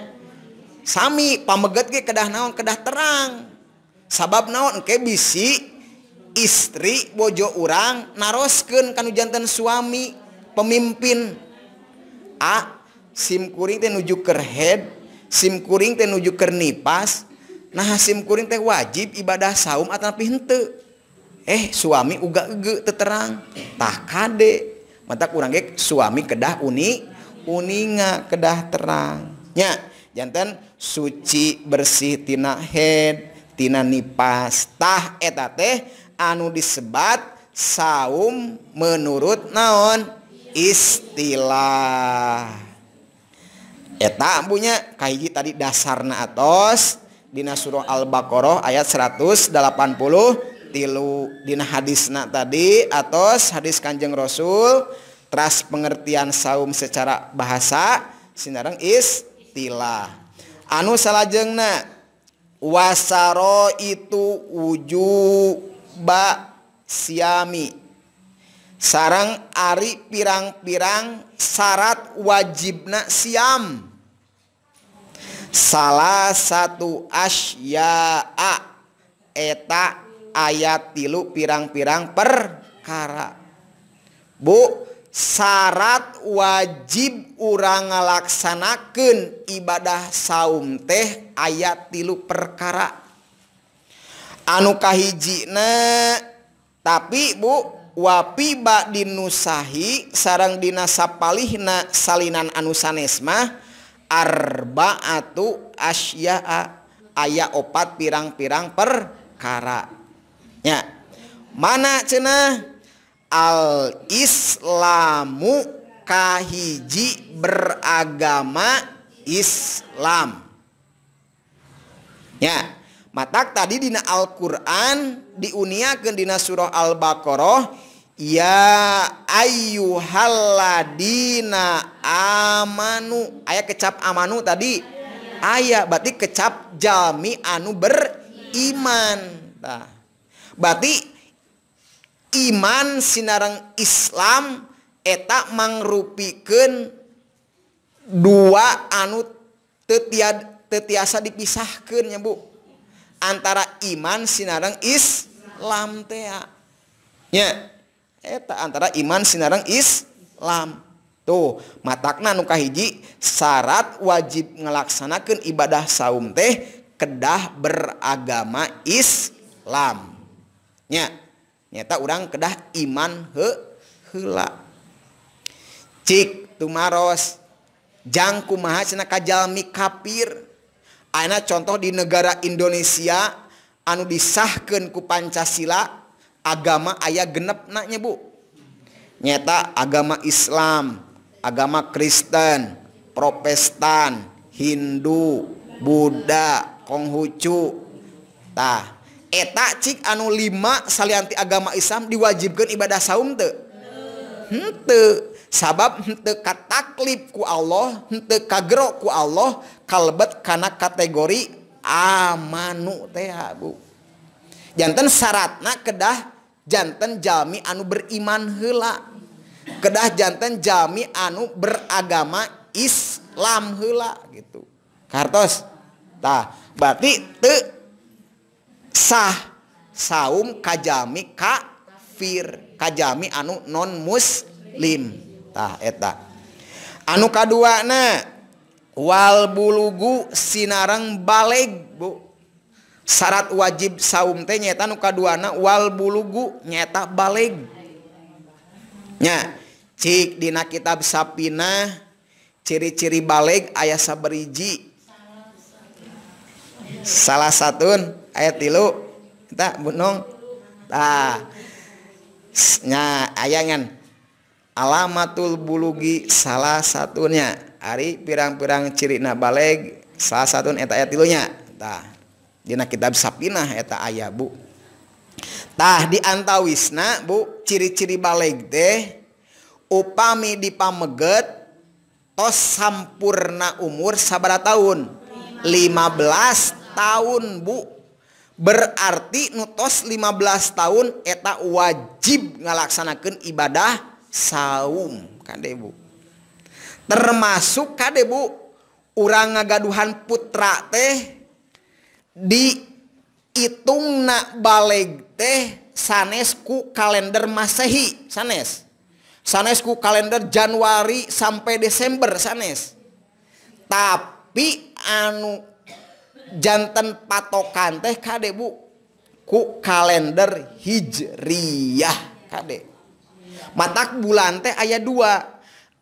Sami pameget ke kedah naon kedah terang sabab naonke BC istri bojo urang naroskeun kan jantan suami pemimpin a SIMkuring teh nujuker head SIMkuring teh nujuker nipas nah Skuring teh wajib ibadah saum pintu eh suami ugagetete terangtah kadek mata kurang suami kedah unik uninga kedah terangnya jantan suci bersihtina headtina nipastah eta teh anu disebat saum menurut noon istilah am punya kaji tadi dasarna atos Dinasudohh al-baqarah ayat 180 tilu Di hadisna tadi atos hadits Kanjeng Rasul tras pengertian saum secara bahasa Sindarang istila anu salahjengna wasaro itu wujubak siami sarang Ari pirang-pirarang di syarat wajib na siam salah satu asya eta ayat tilu pirang-pirarang perkara Bu syarat wajib urang ngalaksanakan ibadah saum teh ayat tilu perkara ankahhine tapi Bu Bu wapiba di Nusahi sarangdina Sapalih na Salinan anusanesmah arba atau asy aya opat pirang-pirang perkara mana cena allammu kahiji beragama Islam ya mata tadidina Alquran di dunia Gendina surah al-baqarah, ya Ayuhallladina amanu ayaah kecap amanu tadi ayaah ba kecap Jami anu berriman ba iman Sinarerang Islam etak mengrupikan dua anuia tetiasa dipisah kenya Bu antara iman Sinareng is Islam ya antara iman Sinarerangng Islam tuh matana kah hiji syarat wajib melaksanakan ibadah saum teh kedah beragama Islamnyanya urang kedah imanlaosku maakajalmi kafir anak contoh di negara Indonesia anu disahkan ku Pancasila yang agama ayah genep nanya Bu nyeta agama Islam agama Kristen Propestan Hindu Buddha Kong hucutah etak Cik anu 5 salanti agama Islam diwajibkan ibadah saute hmm sababnte hmm katalipku Allahnte kagerokku Allah hmm kalbet karena kategori amamanuk Bu jantan syaratnak kedah jantan Jami anu beriman helak kedah jantan Jami anu beragama Islamla gitu kartostah ba the sah saum kajmi kafir kajmi anu nonmustahta anuukaduana walbulugu Sinarrangbalik Bu syarat wajib saum teh nyata nu kaduana wal bulugu nyata baleg nya cik dina kitab sapina ciri-ciri baleg ayah saberiji salah satun ayat ilu kita bunong tah nya ayangan alamatul bulugi salah satunya ari pirang-pirang ciri na baleg salah satun eta ayat tilunya tah kitab Sapinaheta ayaah Butah ta Wisna Bu ciri-ciribalik deh Upami di pameget tos sampurna umur sabara tahun 15 tahun Bu berarti nuttos 15 tahun eta wajib melaksanakan ibadah saum Ka Debu termasukkah Debu urang ngagaduhan putra teh yang dihitung na balik teh sanesku kalender masehi sanes sanesku kalender Januari sampai Desember sanes tapi anu jantan patokan teh kade bu ku kalender hijriyah kade matak bulan teh ayat dua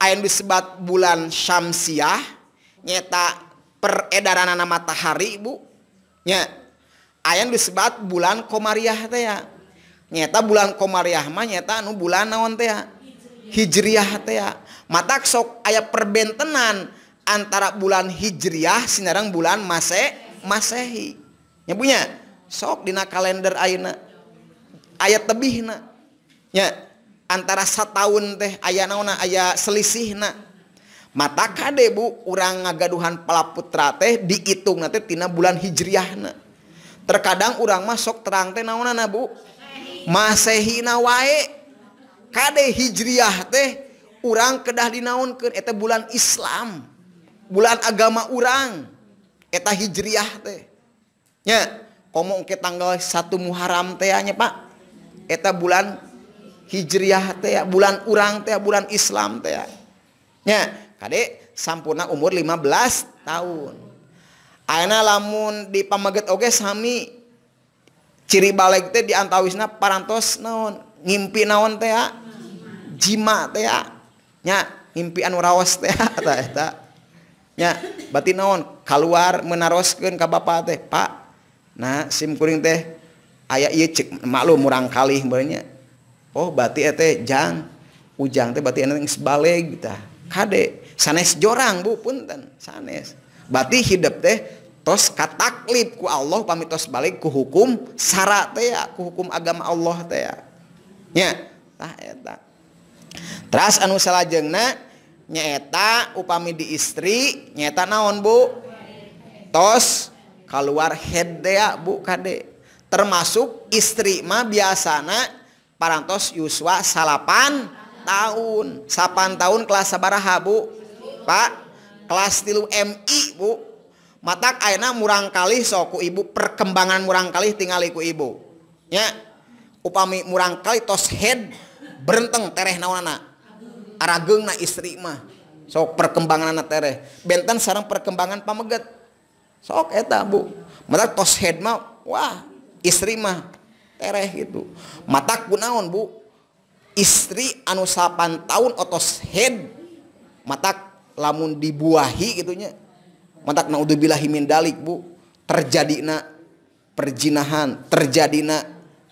ayat disebut bulan syamsiah nyeta peredaran matahari bu nya ayam disebab bulan komariha nyata bulan komarihmanyatau bulan naon Hijriah mata sook ayat perbentenan antara bulan Hijriyah serang bulan mase masehi ya punya sokdina kalenderina ayat tebih ya antara satu tahun teh ayah nana ayaah selisih Nah mata kadebu orang ngagaduhan pelaputra teh dihitungtina bulan Hijriah terkadang orangrang masuk terang teh na na Bu masehin ka Hijriah teh urang kedah di naun ke eta bulan Islam bulan agama urang eta Hijriyah teh yamo mungkin tanggal satu Muharram tehanya Pak eta bulan Hijriaah teh bulan urang teh bulan Islam teh ya Kadek sampunna umur 15 tahun lamun dipamaget Oke Sami ciri balik teh anta parason ngimpi naon jimnya batinon keluar menaros ka Bapak teh Pak nah simin teh aya murang kali banyak Oh bat ujang teh sebalikdek sanes jorang Bu punten sanes bat hidup deh tos katalipku Allah pamitos balik kuhukumsratkum agama Allah terus anusajeng nyata upami di istri nyata naon Bu tos keluar head de Bubukadek termasuk istri mah biasa parantos Yuswa salapan tahun sapan tahun Selasa parahabu Pak kelas dilu MI Bu mata A murangkali soku Ibu perkembangan murangkali tinggaliku Ibu ya upami murangkali tos head berenteng tereh nawana ara gengna istri mah sok perkembangan anakeh beten sarang perkembangan pamegat sok Bu head mau Wah istri mah ter itu mata Bunaon Bu istri anu sapan tahun otos head mataku lamun dibuahi itunya mata naudzubillahhimmindalik Bu terjadi na perjinahan terjadi na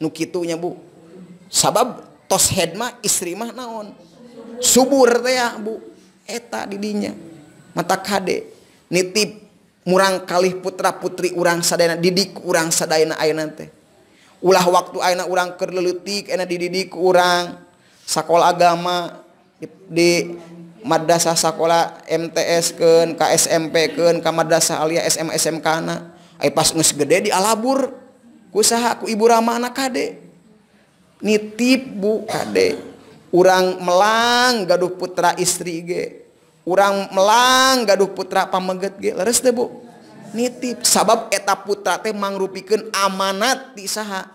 nuki itunya Bu sabab tos Hemah istri mahnaon subur Bu ak didinya mata kadek nitip murang kalih putra-putri urang saddaak didik kurangrang sadda nanti ulah waktu aak orangker lutik enak didiik urang sakol agama dasah sekolah MTS ke K SMPken kam dasah alias SMSMK pas gede dibur ku usahaku ibu ra anakdek nitipdek urang melang gaduh putra istri ge urang melang gaduh putra pameget debu nitip sabab eta putra teh mangrupike amanat diaha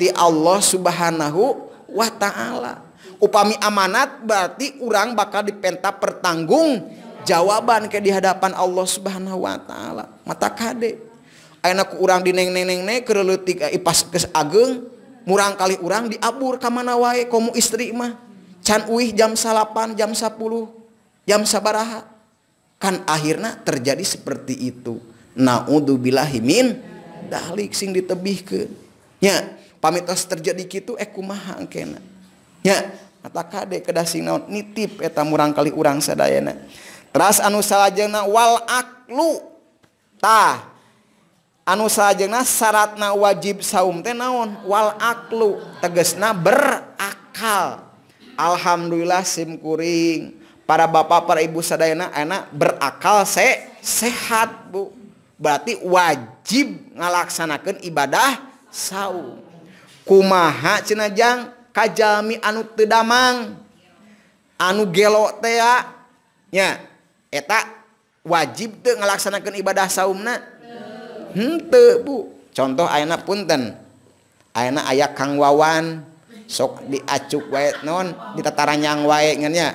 di Allah subhanahu Wa Ta'ala upami amanat berarti orang bakal dipenta pertanggung jawaban ke di hadapan Allah Subhanahu wa taala mata kade ayeuna ku urang dineng-neng neng kereleutik eh, ipas geus ageng murang kali urang diabur ka mana wae komo istri mah can uih jam salapan jam 10 jam sabaraha kan akhirnya terjadi seperti itu naudzubillahi min dahlik sing ditebihkeun ya pamitas terjadi gitu eh kumaha engkena ya dek ke Sinau nitip am murangkali urang sedayana terus anus Sajewalakklutah anu sajajenah sayaratna wajib sauum tennaonwalklu teges naberarakal Alhamdulillah simkuring para bapak para ibu sedayana enak berakal se sehat Bu berarti wajib ngalaksanakan ibadah sau kumaha Cinajangku Jami anu tedamang anu gellonya etak wajib the melaksanakan ibadah saumnante hmm, contoh anakak punten anakak ayaah kang wawan sok diacup wa non ditatataranyang wanya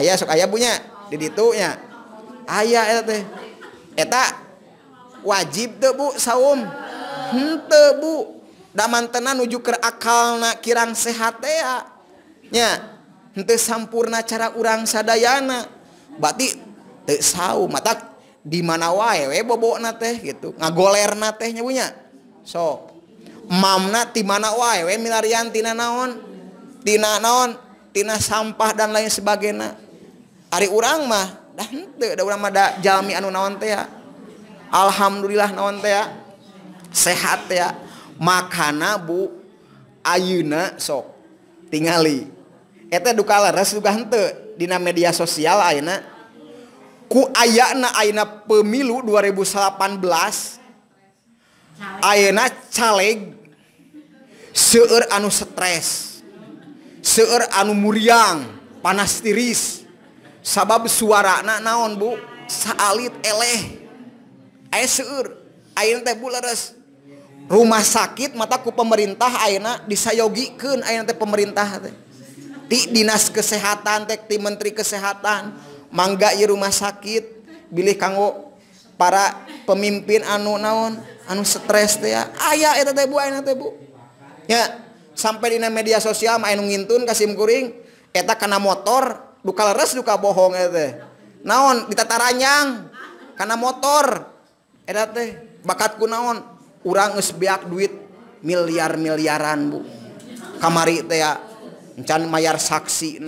ayaah sok ayaah punya jadi itu ya ayaahak wajib thebu saumntebu hmm, mantenan uju ke akal na kirang sehatnya sammpurna cara urangsa dayana batik sau mata di mana wa teh gitugoler na tehnyabu so Mamna dimana wa mil Ti naon Ti naontina sampah dan lain sebagai Ari urang mah dan u ada anu Alhamdulillah naontea sehat ya makana Bu ayuna sok tinggali dukaras juga di media sosial ku ayanaina pemilu 2018 ana caleg seeur anu stress seeur anu muryang panasiris sabab suara anak naon Bu salitun tebuls rumah sakit mataku pemerintah anak enak disayogiken pemerintah ti Dinas Keseatan Te Menteri Kesehatan mangggai rumah sakit pilihih kanggo para pemimpin anu-naon anu stress ayaah ya sampai di media sosial main ng ngiun kasihkuring karena motor buka res juga bohong naon kitaanyang karena motor teh bakatku naon ngebiak duit miliar miliaran Bu kamari tea encan mayar saksi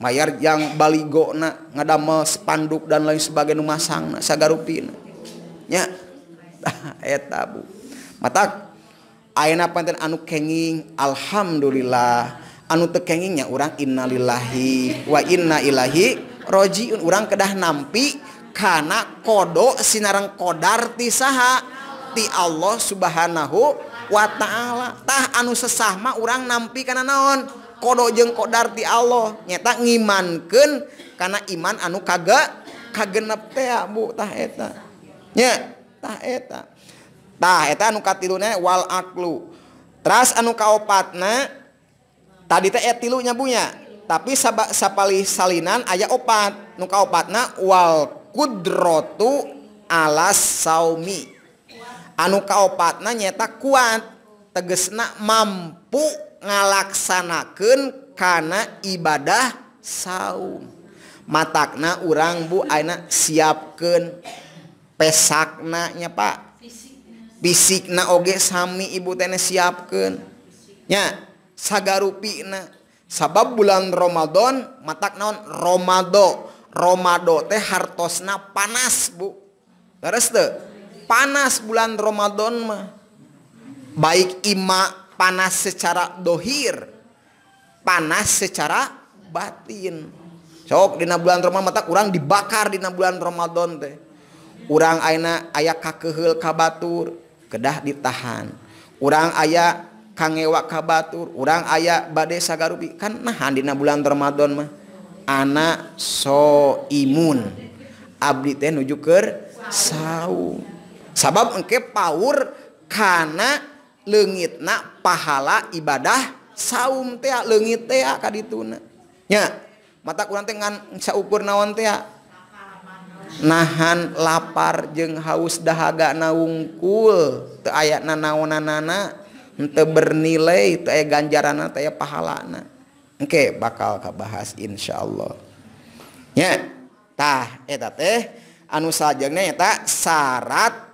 mayar yang baigona ngadamel spanduk dan lain sebagai rumah sangsaga ruinnya mata Ana panten anu kenging Alhamdulillah anu tekengingnya urang Innalillahi wana Ilahijiun urang kedah nampi kan kodo Sinarrang kodartisaha Allah Subhanahu Wa Ta'alatah anu sesah mah orangrang nampi karena naon kodo jeng kokdarti Allah nyata ngimankan karena iman anu kagak kagenpte Butahtah tiwallu terus an kauopatna tadi tilunya punya tapi sabak sapaliih salinan aya opat mukaopatnawal kudrotu alas sawmi ya anu kau opatnanya tak kuat tegesnak mampu ngalaksanakankana ibadah sau matakna urang Bu anak siapken penanya Pak bisik na oge Sami ibu tene siapkennyasaga ruina sabab bulan Romadn mata nonon Romadho Romaho teh hartos na panas Bu terus the panas bulan Romadnmah baik imak panas secara dhohir panas secara batin cowk Dina bulan Romad tak kurang dibakar Dina bulan Romadhon teh urang aak aya ka kehel Kabatur kedah ditahan orang aya kang ewa katur orang aya badai sagarubi kan nahhan Dina bulan Romadhon mah anak so immun Abdi hujuker sau sabab egke paukana legitnak pahala ibadah saum lenggit dituna ya mata kuranguku na nahan lapar je haus daha ga naungkul aya na nana bernilai ganjaran pahalake bakalkahk bahas Insya Allah yatah teh anu sajanya tak syarat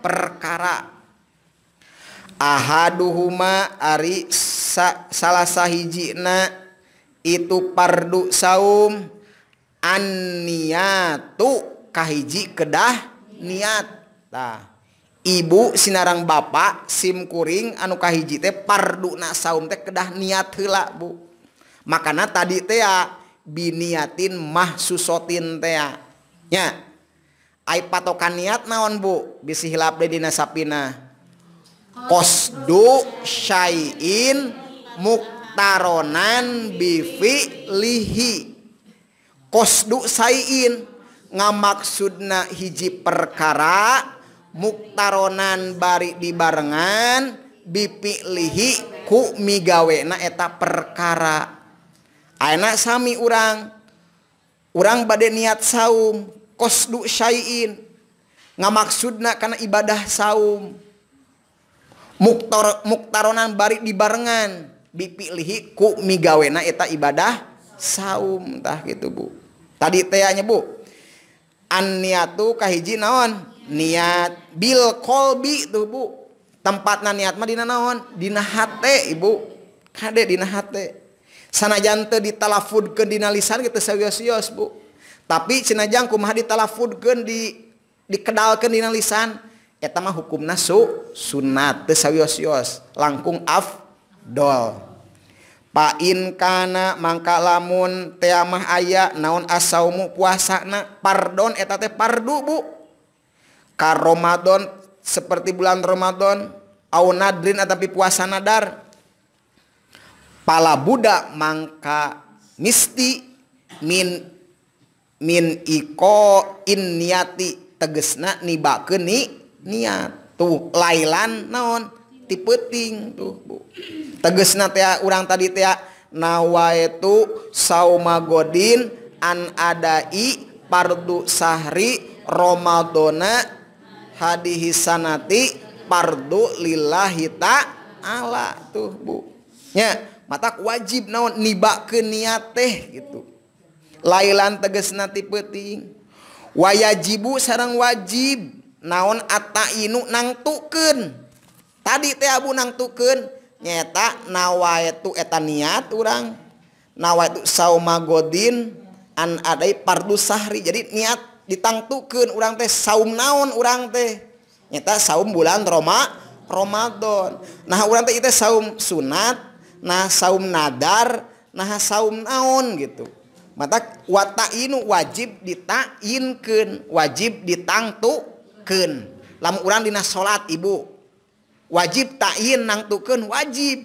perkara Ahaduha Ari salah sah hijjina itu pardu sauum an nitukkahhiji kedah niat ibu Sinarrang Bapak Skuring anukahhiji teh pardunak saum teh kedah niatla Bu makanan tadi teha biniatin mahsususo tinnteanya di patokan niat naon Bu bisihilap Dedina Saina kosduk sy muktaronan bivi Lihi kosduk saiin ngamaksudna hiji perkara muktaronan bari dibarenngan Bipi lihi ku miwe naeta perkara enak Sami urang orangrang badai niat saumku Syin ngamaksudna karena ibadah saum muktor muktaronanbalik dibarenngan bipi lihiku ibadah saumtah gitu Bu tadi tenya Bu Antukahhiji naon niat Bill Kolbi Bu tempatnya niat Madina nawon Di H ibu kadek di H sana janta di talfud kedinalissan gitu sayayos Bu sinjangkuma di talfu dikenalkan di lisanmah hukum nasu sunat langkung afdol Pakana Mangka lamun timah aya naon as puasa pardoneta pardu Bu Romadhon seperti bulan Romadn arin tapi puasa nadar pala budak Mangka misti mint min iko in niati tegesna nibakeun ni niat tuh lailan naon ti peuting tuh Bu tegesna teh urang tadi teh itu saumagodin an adai pardu sahri romadona hadihi sanati pardu lillahi ta'ala tuh Bu nya matak wajib naon nibakeun niat teh gitu Lalan teges na bei wayajibu Serang wajib naon atta inuk nang tuken tadi Abu nang tuken nyata nawa itu niat urang nawa itu saumain an ada pardu Syahri jerit niat ditang tuken urang teh saum naon urang teh nyata saum bulan Roma Romadhon nah u itu saum sunat na saum nadar na saum naon gitu watinu wajib ditainin wajib ditangtukken lama uran di salat ibu wajib tain nangtuken wajib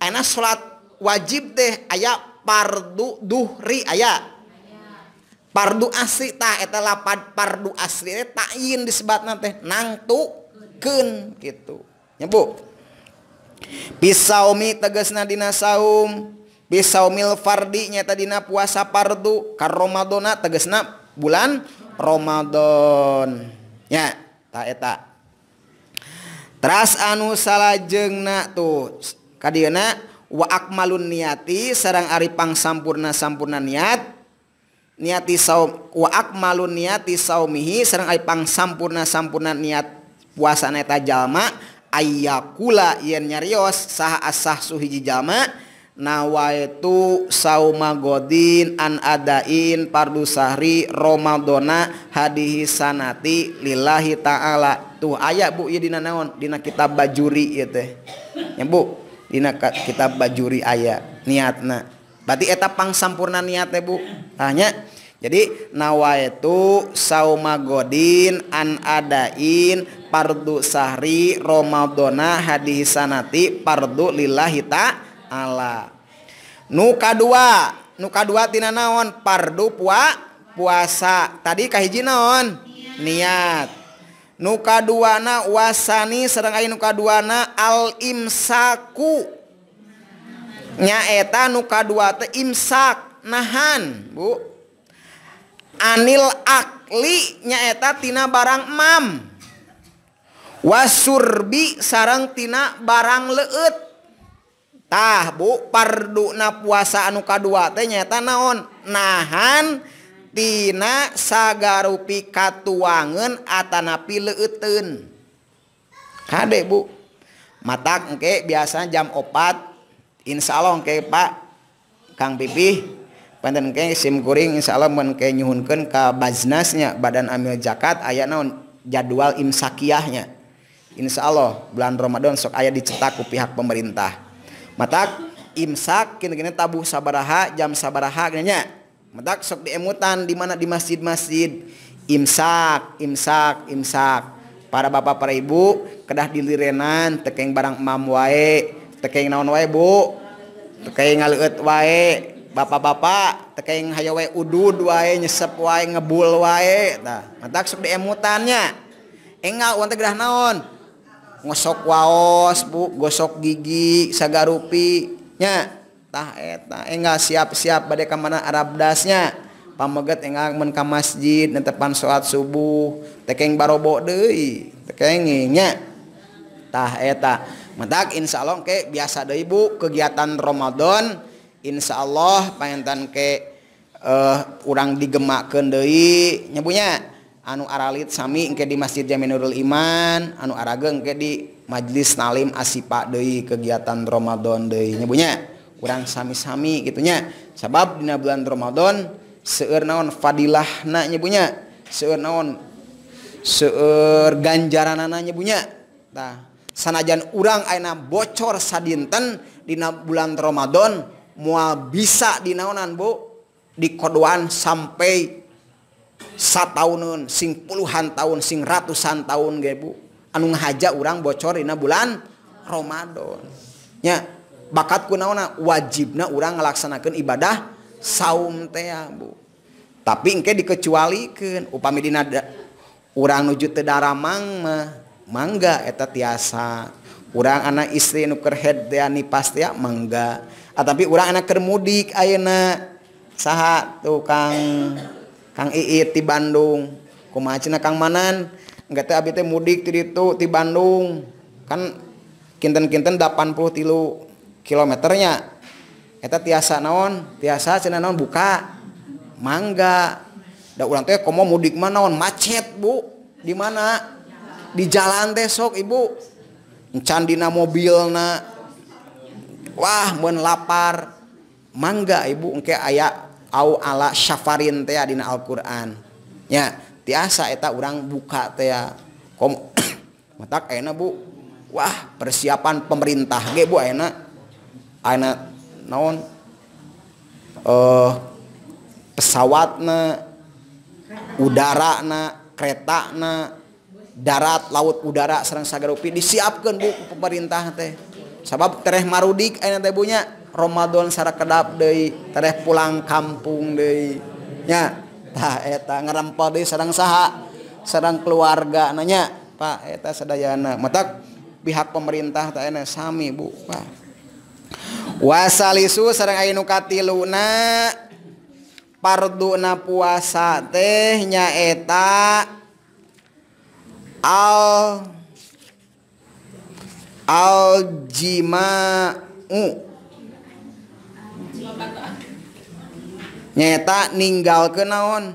enak salat wajib teh aya pardu duri aya pardu asli ta lapat pardu asli tain dibab teh nangtukken gitubu pisaumi tegas Nadinasahum sauilfardi nyata dina puasa Pardu karo Romaadona tegesna bulan Romadhonnyaeta Teras anu salajengna tuh ka Waak malun niati Serang Aripang sampurna sampunna niat niati Waakmalun niati sauomihi Serang Apang sampurna sampunna niat puasa Neta Jalma aya kula yen nyarios sah asah suhijijama. Nawa itu sauma godin anadain Pardu Syari Romaddonna Hadi Hissanati lillahita'ala tuh aya Bu Idina naon Di kita bajuri ya teh nyembu Dina kita bajuri aya niatna baeta pang sampurrna niat ya Bu tanya jadi nawa itu sauma godin anadain pardhu Syari Romaddonna Hadihisanati pardhu Liilla hittaala Allah ka dua nuka 2tina naon pardo pua puasa tadikahjinon niat nuka duaana wasani serai nuukaduana alimsaku nyaeta nuka dua Imsak nahan Bu anil ali nyaeta Tina barangamm wasurbi sarangtinana barang leut ah Bu par napuasaanukanya naon nahantina sarupi kawangun Atanapidek Bu matake biasa jam opat Insya Allah ke Pak Kang pipienkuring kanya badan Amil zakat aya naon jadwal imsakiahnya Insya Allah bulan Romadhon sok aya dicetakku pihak pemerintah mata Imsak tabu sa baraha jam saabahanya medak sub die muutan di mana di masjid-masjid Imsak insak insak para bapak per ibu kedah dilirenan tekang barang mam wae tekang naon waebukka wae bapak-bapak teka haya wa udhue nyesep wae ngebul waeannya en uwan tegra naon ngosok waos Bu gosok gigi saga ruinyataheta eh nggak siap-siap pada kam mana Arab dasnya pameget engang meka masjid dan terpan salat subuh tekeng barobbo Dei tenyataheta medak Insya Allah kayak biasa Do ibu kegiatan Romadhon Insya Allah paentan kek eh kurang digemakken Dei nyebunya ya Anu Aralit samike di masjidnya menurut Iman anu Ara gengke di majelis Nalim Asi Pak Dei kegiatan Romadhon De nyebunya kurang sami-sami gitunya sabab Di bulan Romadhon senaon Fadlah na nyebunya senaon seganjaran anaknyebunya sanajan urang aak bocor sadten Di bulan Romadhon mua bisadinaan Bu di kordoan sampai kita saat tahun sing puluhan tahun sing ratusan tahun ge Bu anung haja urang bocorna bulan Romadhonnya bakatku na wajib na urang melaksanakan ibadah saumtea Bu tapike dikecuali ke upamidina ada urang nujudted darah mang manggaeta tiasa urang anak istri nukerhead Dei pastia mangga ah, tapi u anakkermudik ayeak saat tukang Bandung kom Ka manan mudik itu di Bandung kan kinten-kinten 80 kilo kilometernya kita tiasa noon tiasa nonon buka mangga udah ulang kom mudik manaon macet Bu di mana di jalan Desok ibu candina mobil nah Wah men lapar mangga ibuke aya alasafarin dina Alqurannya tiasa tak urang buka teh kom enak Bu Wah persiapan pemerintah enakon eh pesawat udara kereta darat laut udara Serangsaga rupi disiapkan pemerintah teh sababkereh marudik enak tebonya Romadhon sa kedap De daerah pulang kampung Denyaeta ngerram pad sedang sah sedang keluarga nanya Pak Eeta sedayana meak pihak pemerintah T Sami Bu Pak wasalu serreukati Luna pardu na puasa tehnyaeta aljima nyeta ninggal ke naon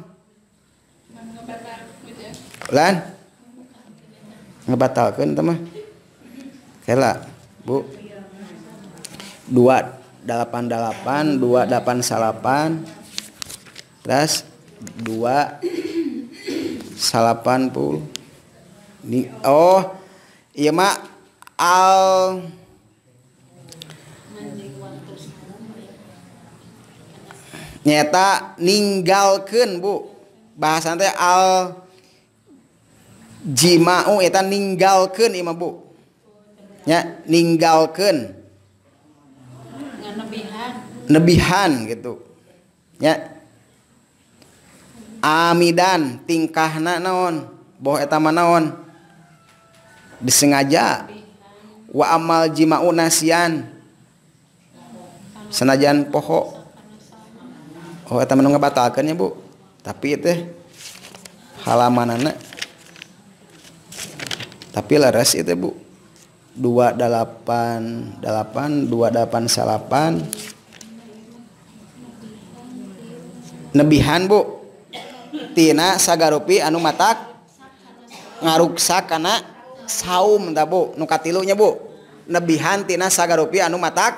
lan ngebatalkan teman kela bu dua delapan delapan dua delapan salapan terus dua salapan puluh oh iya mak al tak meninggalken Bu bahasa Jim mau meninggal meninggal nebihan gitu midan tingkahonon disengaja wa amal jim sajan pokohok Oh, al Bu tapi halaman an tapi leres itu Bu 288 nebihan Bu Tinasagarupi anu matatak ngaruksa karena saumlubu nebihan Tinasagarupi anu matak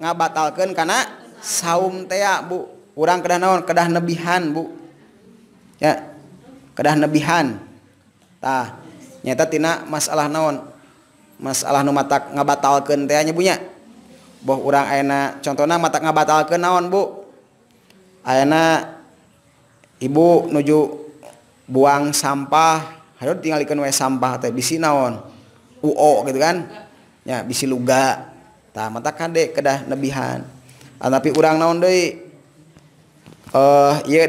ngabatalkan karena saumte Bu ke naon kedah nebihan Bu ya kedah nebihantahnyatatina masalah naon masalah no mata ngabattal keenteanya punya bo u enak contohnya mata nga batal ke naon Bu anakak ibu nuju buang sampah harus tinggal diken sampah bisi naon u gitu kan ya bisi lga tak mata kadek kedah nebihan ah, tapi urang naon Dei Eh, iya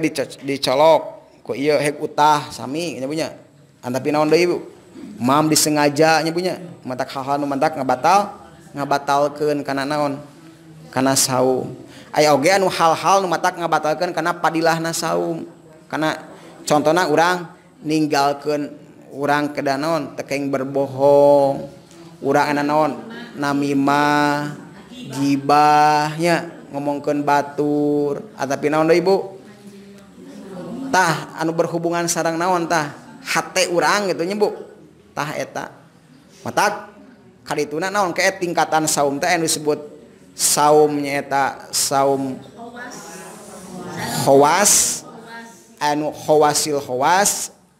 colok kok iya hekutahsi ini punya anda pin naon dari Ibu mam disengajanya punya mata hal-hal mantap nga batal ngabattalkan karena naon karena sau Aogen anu hal-hal mata ngabattalkan karena padilah nasauung karena contohnya urang meninggalkan urang ke danon tekeg berbohong urang nonon Namiima jibanya yang punya ngomongkin Batur ada ah, pin nada Ibutah anu berhubungan sarang nawan tah H urang gitu nyembutahetatak kali tun na ke eh? tingkatan saum disebut saumnyaetawas enuwailwa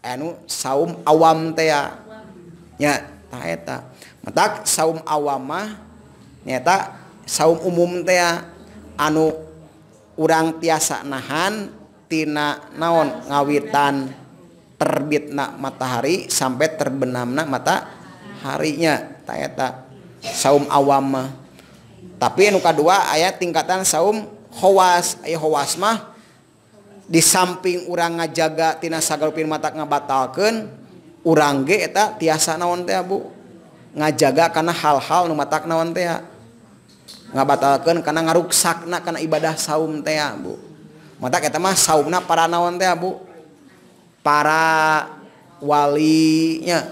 enu saum awam saum awamah nita saum umum anu urang tiasa nahantina naon ngawitan terbitnak matahari sampai terbenam nak mata harinya ta saum awamah tapi Nuka2 ayat tingkatan saum hoawaswamah di samping urang ngajaga Ti sa mata ngabattalken uurangeeta tiasa naona Bu ngajaga karena hal-hal numata naon tiha tinggal batalkan karena ngaruk sakna karena ibadah saumtea Bu matamah sauna para nawan para waliinya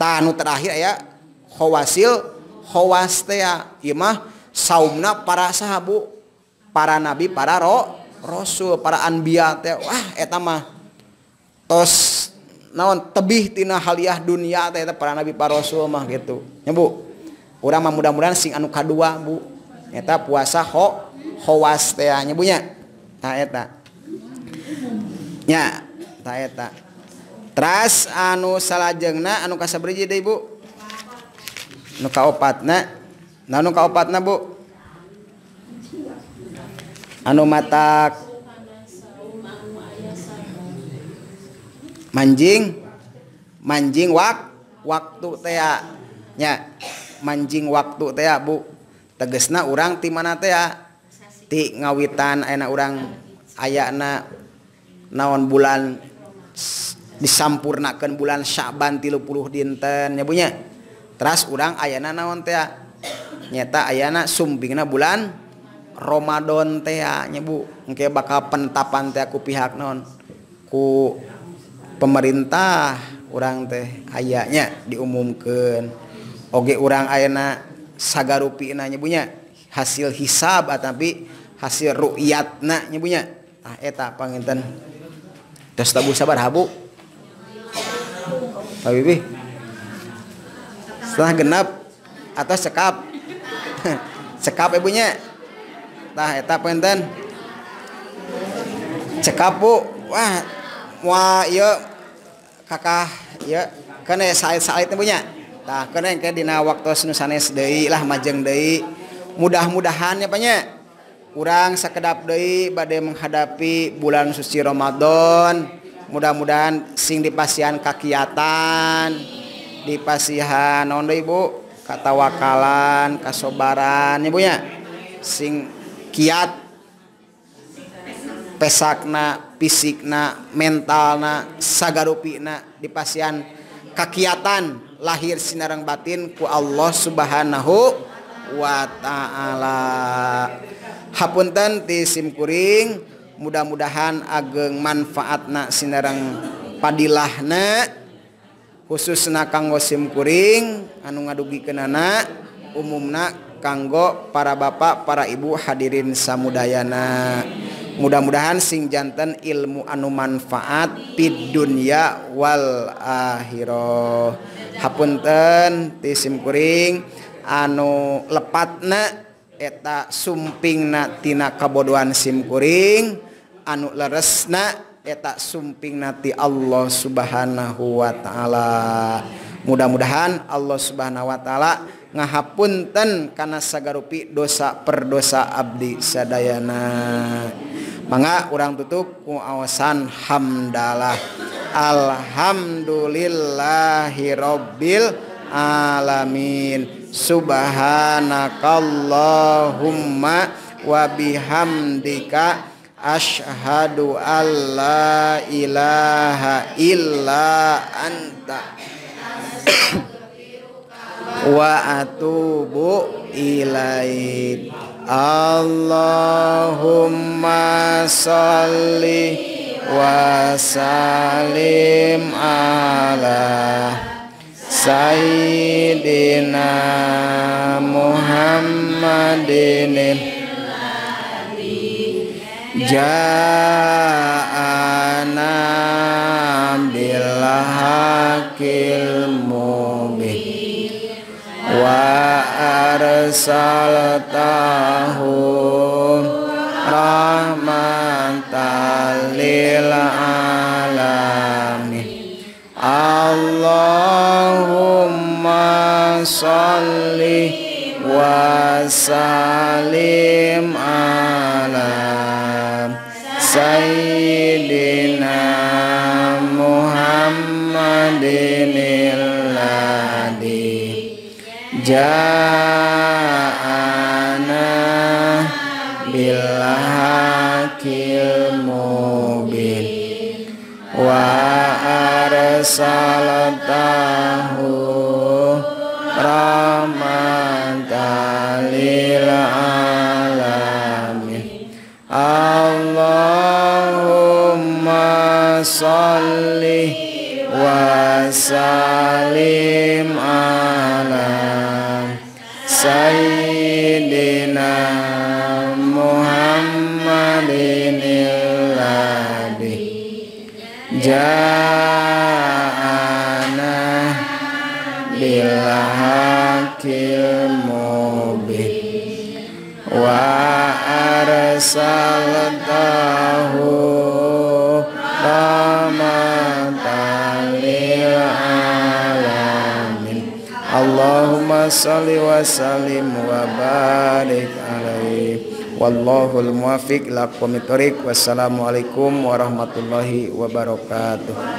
tanu terakhir ayawasil hoawastea Imah sauna para sahabu para nabi para roh rasul para anbiawah mah tos naon tebih tina haliah dunia para nabi para rasul mah gitu nyambu muda-mudahan sing an ka dua Buta puasa howanyanya anu salajeng an kasbupat anu mata manjing manjing waktu waktu teanya manjing waktu Te Bu tegesna urang ti mana tea ti ngawitan anakak urang ayana naon bulan disampurnakken bulan saban tilupuluh dinten nyabunya terus urang ayana naon tea nyeta ayana sumbing nah bulan Romadhon tea nyebuke bakal pentapan aku pihak non ku pemerintah orang teh ayanya diumumkan oge urang ayana sagarupi na nyebunya hasil hisab ah, tapi hasil ru'yat na nyebunya ah eta panginten terus tabu sabar habu habibi setelah genap atau sekap sekap ibunya eh, tah eta panginten cekap bu wah wah iya kakak iya kan ya eh, sait ibunya. Eh, punya karena dina waktu nusanes De lah majeng De mudah-mudahannya banyak kurang sekedap Dei badai menghadapi bulan Suci Romadhon mudah-mudahan sing dipasiian kakiatan dipasihan onda Ibu katawakalan kasobaran ibunya sing kiat pesana fisikna mental nahsagarupi nah dipasiian kakiatan lahirsinerang batinku Allah Subhanahu Wa Ta'ala Hapunten tisimkuring mudah-mudahan ageng manfaatnaksinerang padilahna khusus kanggosimkuring anu ngadugi kenana umumnak kanggo para bapak para ibu hadirin samudayana ya mudah-mudahan singjantan ilmu anu manfaat ti dunianyawal ahiroh Hapunten tisimkuring anu lepatna etak sumping natina kabodohan simIMkuring anu leresnak etak sumping nati Allah subhanahu Wa Ta'ala mudah-mudahan Allah subhanahu wa ta'ala ngahapunten karenasagarupi dosa berdosa Abdi Sedayana ya manga orang tutup kuawasan hamdalah alhamdulillahirobbil alamin subhanakallahumma wa bihamdika ashadu alla ilaha illa anta wa atubu Allahumma salli wa salim ala Sayyidina Muhammadin Ja'ana bil وأرسلته رحمة للعالمين اللهم صل وسلم على سيدنا ja'ana bil hakil mubin wa arsalatahu rahmatan lil alamin Allahumma salli wa salim Sayyidina Muhammadin Iladi Ja'ana Wa arsaltahu Allahumma salli wa sallim wa barik alaihi Wallahul muwafiq lakum tariq warahmatullahi wabarakatuh